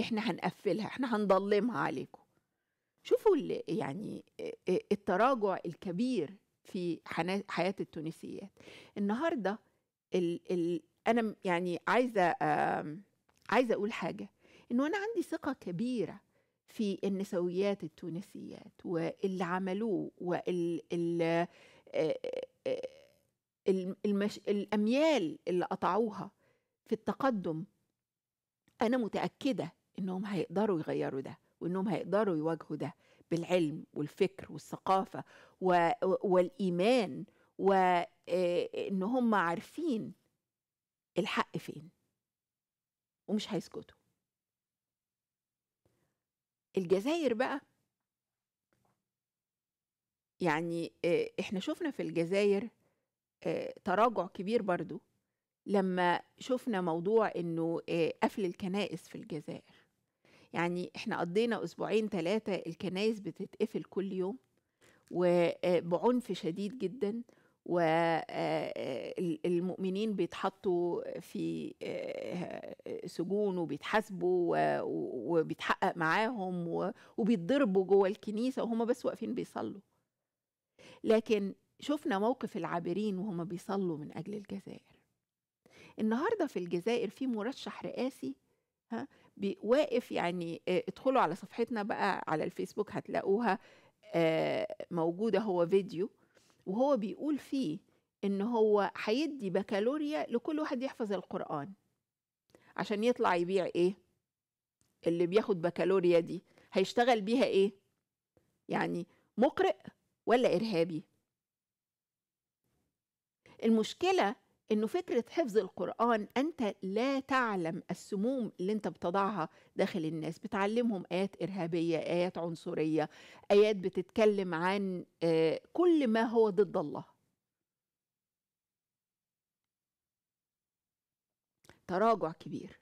احنا هنقفلها احنا هنضلمها عليكم شوفوا يعني التراجع الكبير في حياة التونسيات النهاردة الـ الـ أنا يعني عايزة آمم، عايزة أقول حاجة إنه أنا عندي ثقة كبيرة في النسويات التونسيات واللي عملوه وال المش... الأميال اللي قطعوها في التقدم أنا متأكدة إنهم هيقدروا يغيروا ده وانهم هيقدروا يواجهوا ده بالعلم والفكر والثقافه و... والايمان وان آه، هم عارفين الحق فين ومش هيسكتوا الجزائر بقى يعني آه، احنا شفنا في الجزائر آه، تراجع كبير برضو لما شفنا موضوع انه قفل الكنائس في الجزائر يعني احنا قضينا اسبوعين ثلاثه الكنايس بتتقفل كل يوم وبعنف شديد جدا والمؤمنين بيتحطوا في سجون وبيتحاسبوا وبيتحقق معاهم وبيتضربوا جوه الكنيسه وهم بس واقفين بيصلوا لكن شفنا موقف العابرين وهم بيصلوا من اجل الجزائر النهارده في الجزائر في مرشح رئاسي ها واقف يعني آه، ادخلوا على صفحتنا بقى على الفيسبوك هتلاقوها آه، موجودة هو فيديو وهو بيقول فيه إن هو هيدي بكالوريا لكل واحد يحفظ القرآن عشان يطلع يبيع إيه؟ اللي بياخد بكالوريا دي هيشتغل بيها إيه؟ يعني مقرئ ولا إرهابي؟ المشكلة انه فكره حفظ القران انت لا تعلم السموم اللي انت بتضعها داخل الناس بتعلمهم ايات ارهابيه ايات عنصريه ايات بتتكلم عن آه، كل ما هو ضد الله تراجع كبير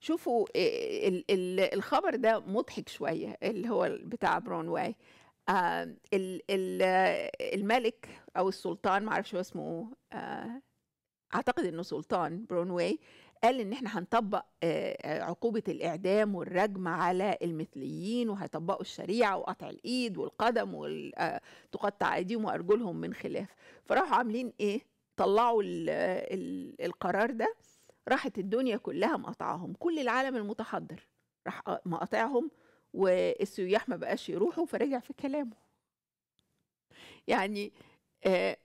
شوفوا آه، الخبر ده مضحك شويه اللي هو بتاع برون واي آه، الملك او السلطان معرفش هو اسمه آه، اعتقد انه سلطان برونواي قال ان احنا هنطبق آه، عقوبه الاعدام والرجم على المثليين وهيطبقوا الشريعه وقطع الايد والقدم وتقطع ايديهم وارجلهم من خلاف فراحوا عاملين ايه طلعوا القرار ده راحت الدنيا كلها مقطعاهم كل العالم المتحضر راح مقاطعهم والسياح ما بقاش يروحوا فرجع في كلامه يعني آه،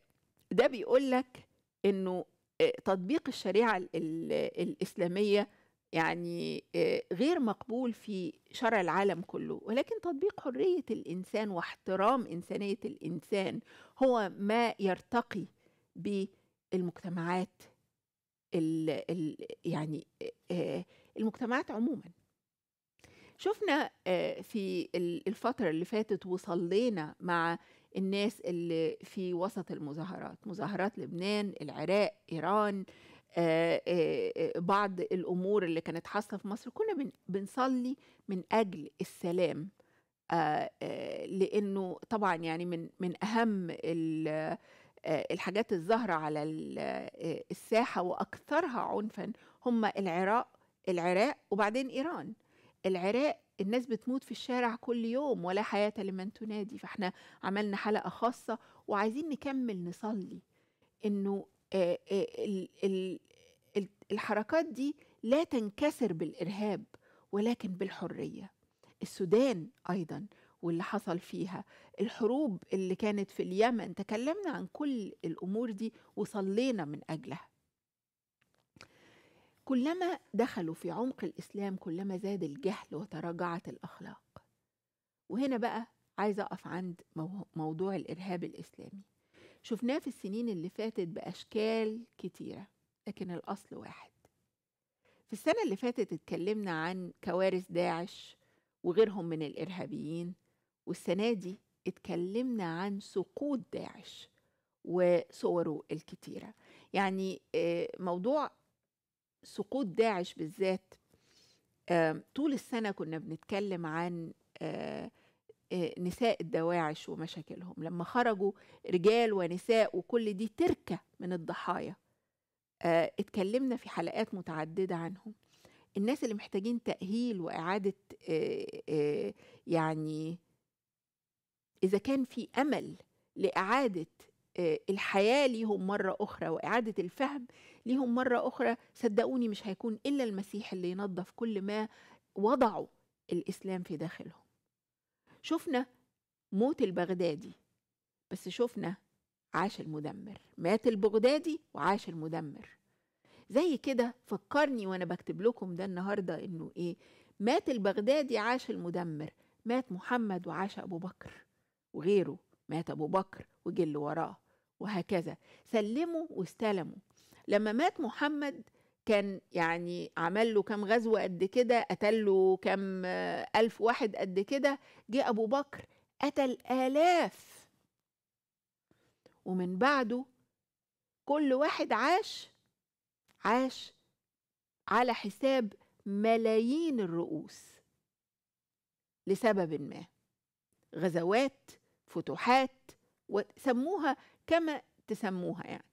ده بيقول لك انه آه، تطبيق الشريعه الاسلاميه يعني آه، غير مقبول في شرع العالم كله ولكن تطبيق حريه الانسان واحترام انسانيه الانسان هو ما يرتقي بالمجتمعات يعني المجتمعات عموما شفنا آه، في الفترة اللي فاتت وصلينا مع الناس اللي في وسط المظاهرات مظاهرات لبنان العراق إيران آه، آه، بعض الأمور اللي كانت حاصلة في مصر كنا بنصلي من أجل السلام لأنه طبعا يعني من من أهم الحاجات الظاهرة على الساحة وأكثرها عنفا هم العراق العراق وبعدين إيران العراق الناس بتموت في الشارع كل يوم ولا حياة لمن تنادي فاحنا عملنا حلقة خاصة وعايزين نكمل نصلي انه آه، آه، الحركات دي لا تنكسر بالإرهاب ولكن بالحرية السودان أيضا واللي حصل فيها الحروب اللي كانت في اليمن تكلمنا عن كل الأمور دي وصلينا من أجلها كلما دخلوا في عمق الإسلام كلما زاد الجهل وتراجعت الأخلاق وهنا بقى عايزة أقف عند موضوع الإرهاب الإسلامي شفناه في السنين اللي فاتت بأشكال كتيرة لكن الأصل واحد في السنة اللي فاتت اتكلمنا عن كوارث داعش وغيرهم من الإرهابيين والسنة دي اتكلمنا عن سقوط داعش وصوره الكتيرة يعني آه، موضوع سقوط داعش بالذات طول السنة كنا بنتكلم عن آه، آه، نساء الدواعش ومشاكلهم لما خرجوا رجال ونساء وكل دي تركة من الضحايا آه، اتكلمنا في حلقات متعددة عنهم الناس اللي محتاجين تأهيل وإعادة يعني إذا كان في أمل لإعادة آه، الحياة ليهم مرة أخرى وإعادة الفهم ليهم مرة أخرى صدقوني مش هيكون إلا المسيح اللي ينظف كل ما وضعوا الإسلام في داخلهم شفنا موت البغدادي بس شفنا عاش المدمر مات البغدادي وعاش المدمر زي كده فكرني وانا بكتب لكم ده النهارده انه ايه مات البغدادي عاش المدمر مات محمد وعاش ابو بكر وغيره مات ابو بكر وجل اللي وراه وهكذا سلموا واستلموا لما مات محمد كان يعني عمل له كام غزوة قد كده قتل له كام ألف واحد قد كده جه أبو بكر قتل آلاف ومن بعده كل واحد عاش عاش على حساب ملايين الرؤوس لسبب ما غزوات فتوحات وسموها كما تسموها يعني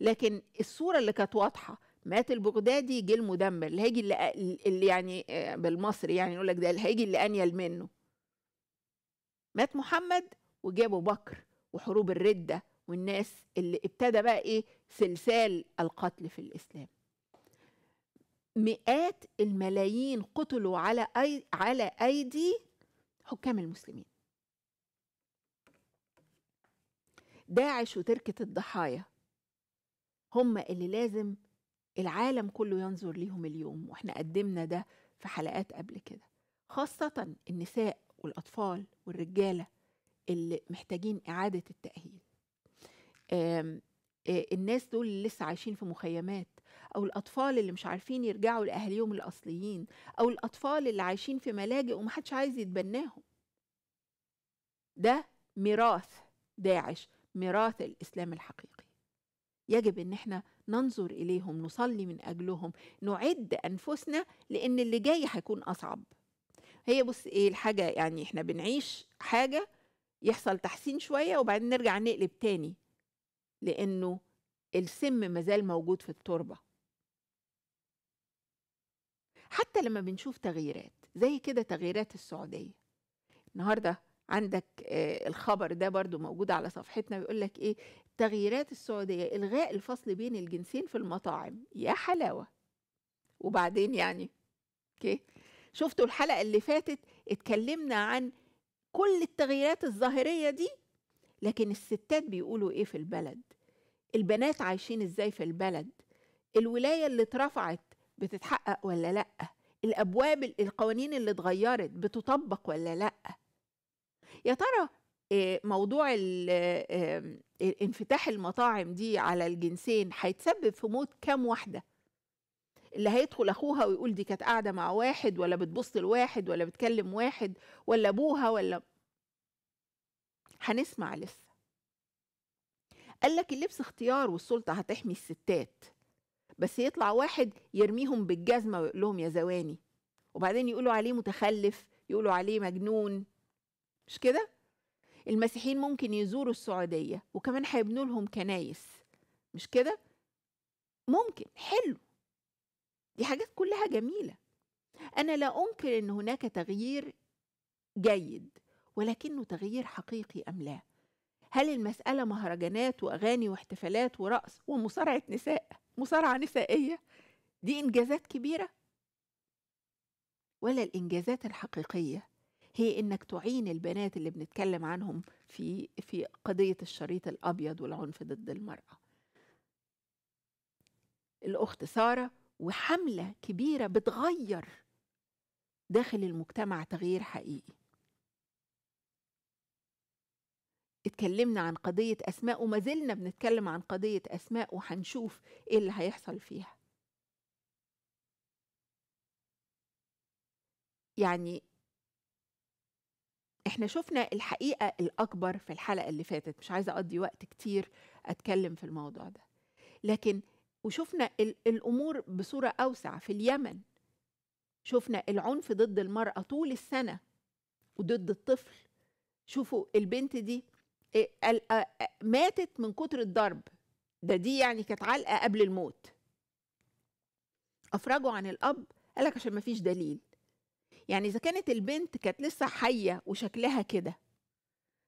لكن الصورة اللي كانت واضحة مات البغدادي جه المدمر اللي هيجي اللي, اللي يعني آه، بالمصري يعني يقول لك ده اللي هيجي اللي انيل منه مات محمد وجابوا بكر وحروب الرده والناس اللي ابتدى بقى ايه سلسال القتل في الاسلام مئات الملايين قتلوا على أي على ايدي حكام المسلمين داعش وتركة الضحايا هم اللي لازم العالم كله ينظر ليهم اليوم واحنا قدمنا ده في حلقات قبل كده خاصة النساء والأطفال والرجالة اللي محتاجين إعادة التأهيل الناس دول اللي لسه عايشين في مخيمات أو الأطفال اللي مش عارفين يرجعوا لأهاليهم الأصليين أو الأطفال اللي عايشين في ملاجئ ومحدش عايز يتبناهم ده ميراث داعش ميراث الإسلام الحقيقي يجب ان احنا ننظر اليهم نصلي من اجلهم نعد انفسنا لان اللي جاي هيكون اصعب هي بص ايه الحاجه يعني احنا بنعيش حاجه يحصل تحسين شويه وبعدين نرجع نقلب تاني لانه السم مازال موجود في التربه حتى لما بنشوف تغييرات زي كده تغييرات السعوديه النهارده عندك آه، الخبر ده برضو موجود على صفحتنا بيقول لك ايه تغييرات السعوديه الغاء الفصل بين الجنسين في المطاعم يا حلاوه وبعدين يعني اوكي شفتوا الحلقه اللي فاتت اتكلمنا عن كل التغييرات الظاهريه دي لكن الستات بيقولوا ايه في البلد البنات عايشين ازاي في البلد الولايه اللي اترفعت بتتحقق ولا لا الابواب القوانين اللي اتغيرت بتطبق ولا لا يا ترى موضوع آمم، انفتاح المطاعم دي على الجنسين هيتسبب في موت كام واحده اللي هيدخل اخوها ويقول دي كانت قاعده مع واحد ولا بتبص لواحد ولا بتكلم واحد ولا ابوها ولا هنسمع لسه قال لك اللبس اختيار والسلطه هتحمي الستات بس يطلع واحد يرميهم بالجزمه ويقول لهم يا زواني وبعدين يقولوا عليه متخلف يقولوا عليه مجنون مش كده المسيحيين ممكن يزوروا السعوديه وكمان هيبنوا لهم كنايس مش كده ممكن حلو دي حاجات كلها جميله انا لا انكر ان هناك تغيير جيد ولكنه تغيير حقيقي ام لا هل المساله مهرجانات واغاني واحتفالات ورقص ومصارعه نساء مصارعه نسائيه دي انجازات كبيره ولا الانجازات الحقيقيه هي انك تعين البنات اللي بنتكلم عنهم في في قضيه الشريط الابيض والعنف ضد المراه الاخت ساره وحمله كبيره بتغير داخل المجتمع تغيير حقيقي اتكلمنا عن قضية أسماء وما زلنا بنتكلم عن قضية أسماء وهنشوف إيه اللي هيحصل فيها يعني احنا شفنا الحقيقة الأكبر في الحلقة اللي فاتت مش عايزة أقضي وقت كتير أتكلم في الموضوع ده لكن وشفنا الأمور بصورة أوسع في اليمن شفنا العنف ضد المرأة طول السنة وضد الطفل شوفوا البنت دي ماتت من كتر الضرب ده دي يعني كانت علقة قبل الموت أفرجوا عن الأب قالك عشان مفيش دليل يعني اذا كانت البنت كانت لسه حيه وشكلها كده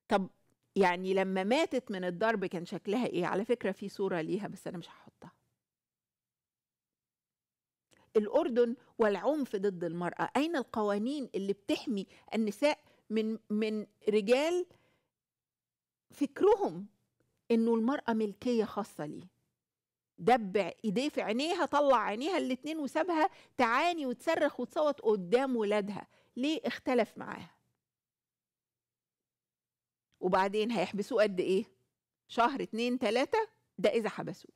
طب يعني لما ماتت من الضرب كان شكلها ايه على فكره في صوره ليها بس انا مش هحطها الاردن والعنف ضد المراه اين القوانين اللي بتحمي النساء من من رجال فكرهم انه المراه ملكيه خاصه ليه دبع ايديه في عينيها طلع عينيها الاتنين وسابها تعاني وتصرخ وتصوت قدام ولادها ليه اختلف معاها وبعدين هيحبسوه قد ايه شهر اتنين تلاتة ده اذا حبسوه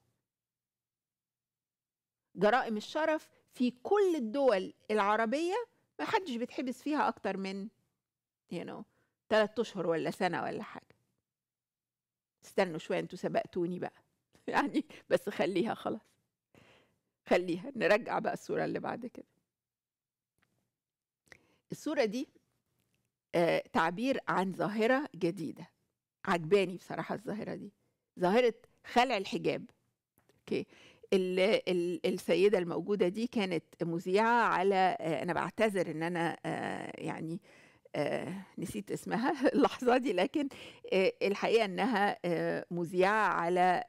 جرائم الشرف في كل الدول العربية ما حدش بيتحبس فيها اكتر من you know تلات اشهر ولا سنة ولا حاجة استنوا شوية انتوا سبقتوني بقى يعني بس خليها خلاص خليها نرجع بقى الصورة اللي بعد كده الصورة دي آه، تعبير عن ظاهرة جديدة عجباني بصراحة الظاهرة دي ظاهرة خلع الحجاب اوكي السيدة الموجودة دي كانت مذيعة على آه، أنا بعتذر إن أنا آه، يعني آه، نسيت اسمها اللحظة دي لكن آه، الحقيقة أنها آه، مذيعة على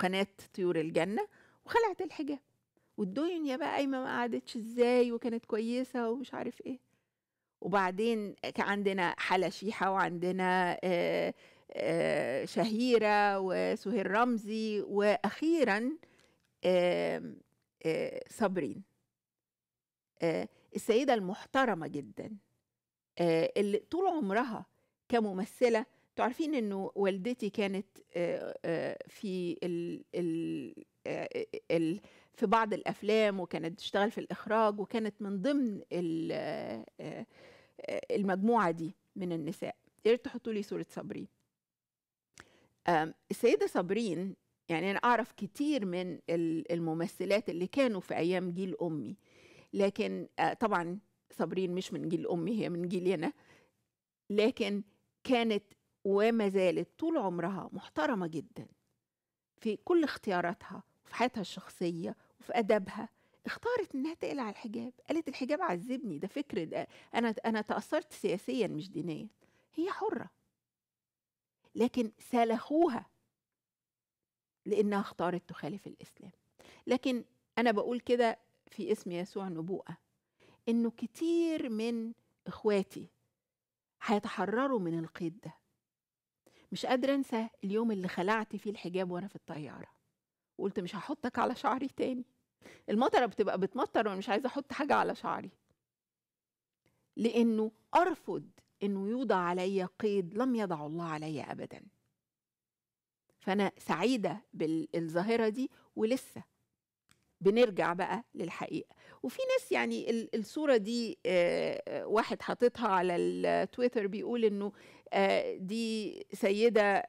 قناة طيور الجنة وخلعت الحجاب والدنيا بقى قايمة ما قعدتش ازاي وكانت كويسة ومش عارف ايه وبعدين كان عندنا حلا شيحة وعندنا شهيرة وسهير رمزي وأخيرا صابرين السيدة المحترمة جدا آه، اللي طول عمرها كممثلة تعرفين انه والدتي كانت آه، آه، في ال ال ال في بعض الافلام وكانت تشتغل في الاخراج وكانت من ضمن المجموعه دي من النساء يا ريت تحطوا لي صوره صابرين السيده صابرين يعني انا اعرف كتير من الممثلات اللي كانوا في ايام جيل امي لكن آه، طبعا صابرين مش من جيل امي هي من جيلي انا لكن كانت وما زالت طول عمرها محترمه جدا في كل اختياراتها وفي حياتها الشخصيه وفي ادبها اختارت انها تقلع الحجاب قالت الحجاب عذبني ده فكر ده انا انا تاثرت سياسيا مش دينيا هي حره لكن سلخوها لانها اختارت تخالف الاسلام لكن انا بقول كده في اسم يسوع نبوءة إنه كتير من إخواتي هيتحرروا من القيد ده مش قادرة أنسى اليوم اللي خلعت فيه الحجاب وأنا في الطيارة وقلت مش هحطك على شعري تاني المطرة بتبقى بتمطر وأنا مش عايزة أحط حاجة على شعري لأنه أرفض أنه يوضع علي قيد لم يضعه الله علي أبدا فأنا سعيدة بالظاهرة دي ولسه بنرجع بقى للحقيقه وفي ناس يعني الصوره دي آه، آه، واحد حاططها على التويتر بيقول انه آه، دي سيده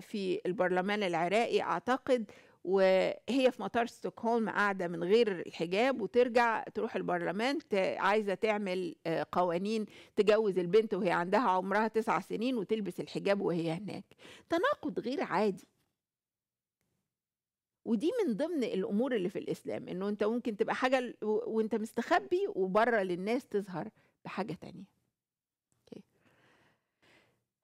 في البرلمان العراقي اعتقد وهي في مطار ستوكهولم قاعدة من غير الحجاب وترجع تروح البرلمان عايزة تعمل قوانين تجوز البنت وهي عندها عمرها تسع سنين وتلبس الحجاب وهي هناك تناقض غير عادي ودي من ضمن الامور اللي في الاسلام انه انت ممكن تبقى حاجه وانت مستخبي وبره للناس تظهر بحاجه تانية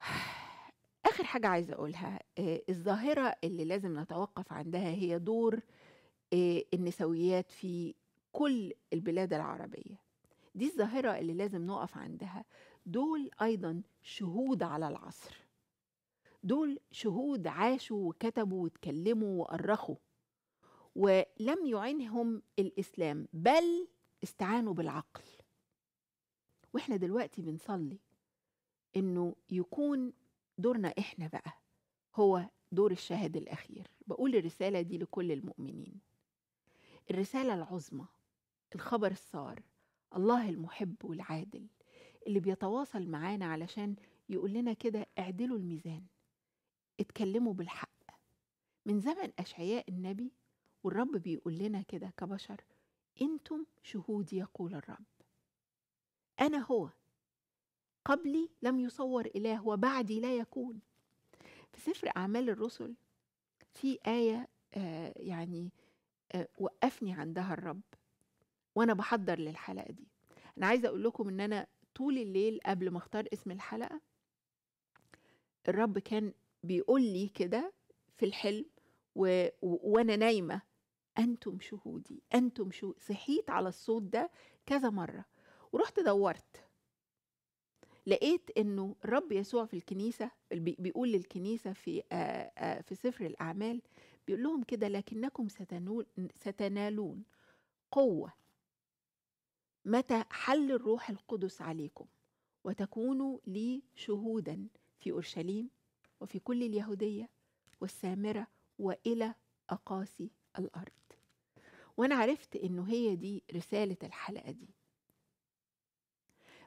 اخر حاجه عايزه اقولها آه الظاهره اللي لازم نتوقف عندها هي دور آه النسويات في كل البلاد العربيه دي الظاهره اللي لازم نقف عندها دول ايضا شهود على العصر دول شهود عاشوا وكتبوا واتكلموا وأرخوا ولم يعنهم الإسلام بل استعانوا بالعقل واحنا دلوقتي بنصلي انه يكون دورنا احنا بقى هو دور الشاهد الاخير بقول الرساله دي لكل المؤمنين الرساله العظمى الخبر السار الله المحب والعادل اللي بيتواصل معانا علشان يقول لنا كده اعدلوا الميزان اتكلموا بالحق من زمن اشعياء النبي والرب بيقول لنا كده كبشر انتم شهودي يقول الرب انا هو قبلي لم يصور اله وبعدي لا يكون في سفر اعمال الرسل في ايه آه يعني آه وقفني عندها الرب وانا بحضر للحلقه دي انا عايزه اقول لكم ان انا طول الليل قبل ما اختار اسم الحلقه الرب كان بيقول لي كده في الحلم و... و... وانا نايمه أنتم شهودي أنتم شو صحيت على الصوت ده كذا مرة ورحت دورت لقيت انه الرب يسوع في الكنيسه بيقول للكنيسه في آآ آآ في سفر الاعمال بيقول لهم كده لكنكم ستنالون قوه متى حل الروح القدس عليكم وتكونوا لي شهودا في اورشليم وفي كل اليهوديه والسامره والى اقاصي الارض وانا عرفت انه هي دي رساله الحلقه دي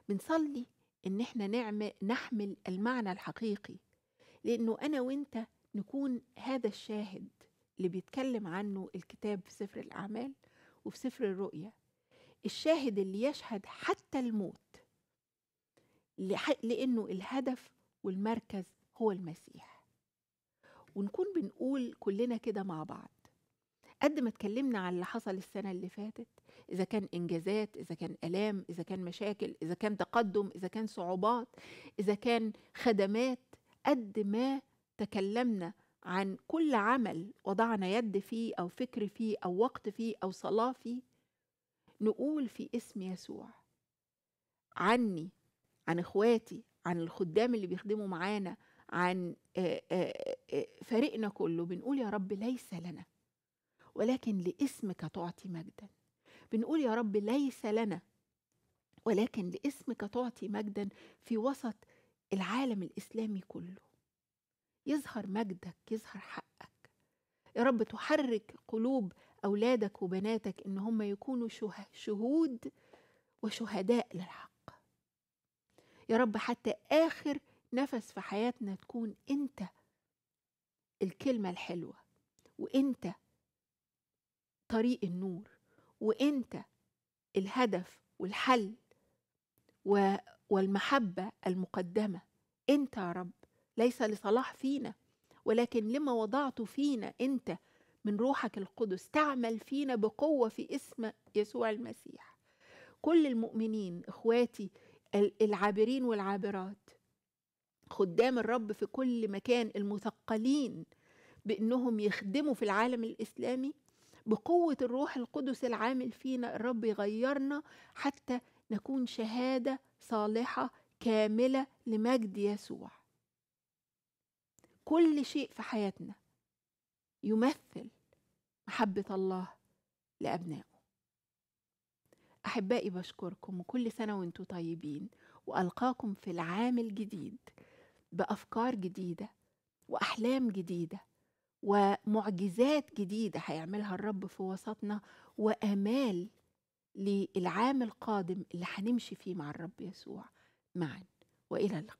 بنصلي ان احنا نعمل نحمل المعنى الحقيقي لانه انا وانت نكون هذا الشاهد اللي بيتكلم عنه الكتاب في سفر الاعمال وفي سفر الرؤيا الشاهد اللي يشهد حتى الموت لانه الهدف والمركز هو المسيح ونكون بنقول كلنا كده مع بعض قد ما اتكلمنا على اللي حصل السنة اللي فاتت إذا كان إنجازات إذا كان ألام إذا كان مشاكل إذا كان تقدم إذا كان صعوبات إذا كان خدمات قد ما تكلمنا عن كل عمل وضعنا يد فيه أو فكر فيه أو وقت فيه أو صلاة فيه نقول في اسم يسوع عني عن إخواتي عن الخدام اللي بيخدموا معانا عن آه، آه، آه، فريقنا كله بنقول يا رب ليس لنا ولكن لاسمك تعطي مجدا بنقول يا رب ليس لنا ولكن لاسمك تعطي مجدا في وسط العالم الاسلامي كله يظهر مجدك يظهر حقك يا رب تحرك قلوب اولادك وبناتك ان هم يكونوا شهود وشهداء للحق يا رب حتى اخر نفس في حياتنا تكون انت الكلمه الحلوه وانت طريق النور وانت الهدف والحل و والمحبه المقدمه انت يا رب ليس لصلاح فينا ولكن لما وضعته فينا انت من روحك القدس تعمل فينا بقوه في اسم يسوع المسيح كل المؤمنين اخواتي العابرين والعابرات خدام الرب في كل مكان المثقلين بانهم يخدموا في العالم الاسلامي بقوة الروح القدس العامل فينا الرب يغيرنا حتى نكون شهادة صالحة كاملة لمجد يسوع كل شيء في حياتنا يمثل محبة الله لأبنائه أحبائي بشكركم وكل سنة وانتم طيبين وألقاكم في العام الجديد بأفكار جديدة وأحلام جديدة ومعجزات جديدة هيعملها الرب في وسطنا وآمال للعام القادم اللي هنمشي فيه مع الرب يسوع معا وإلى اللقاء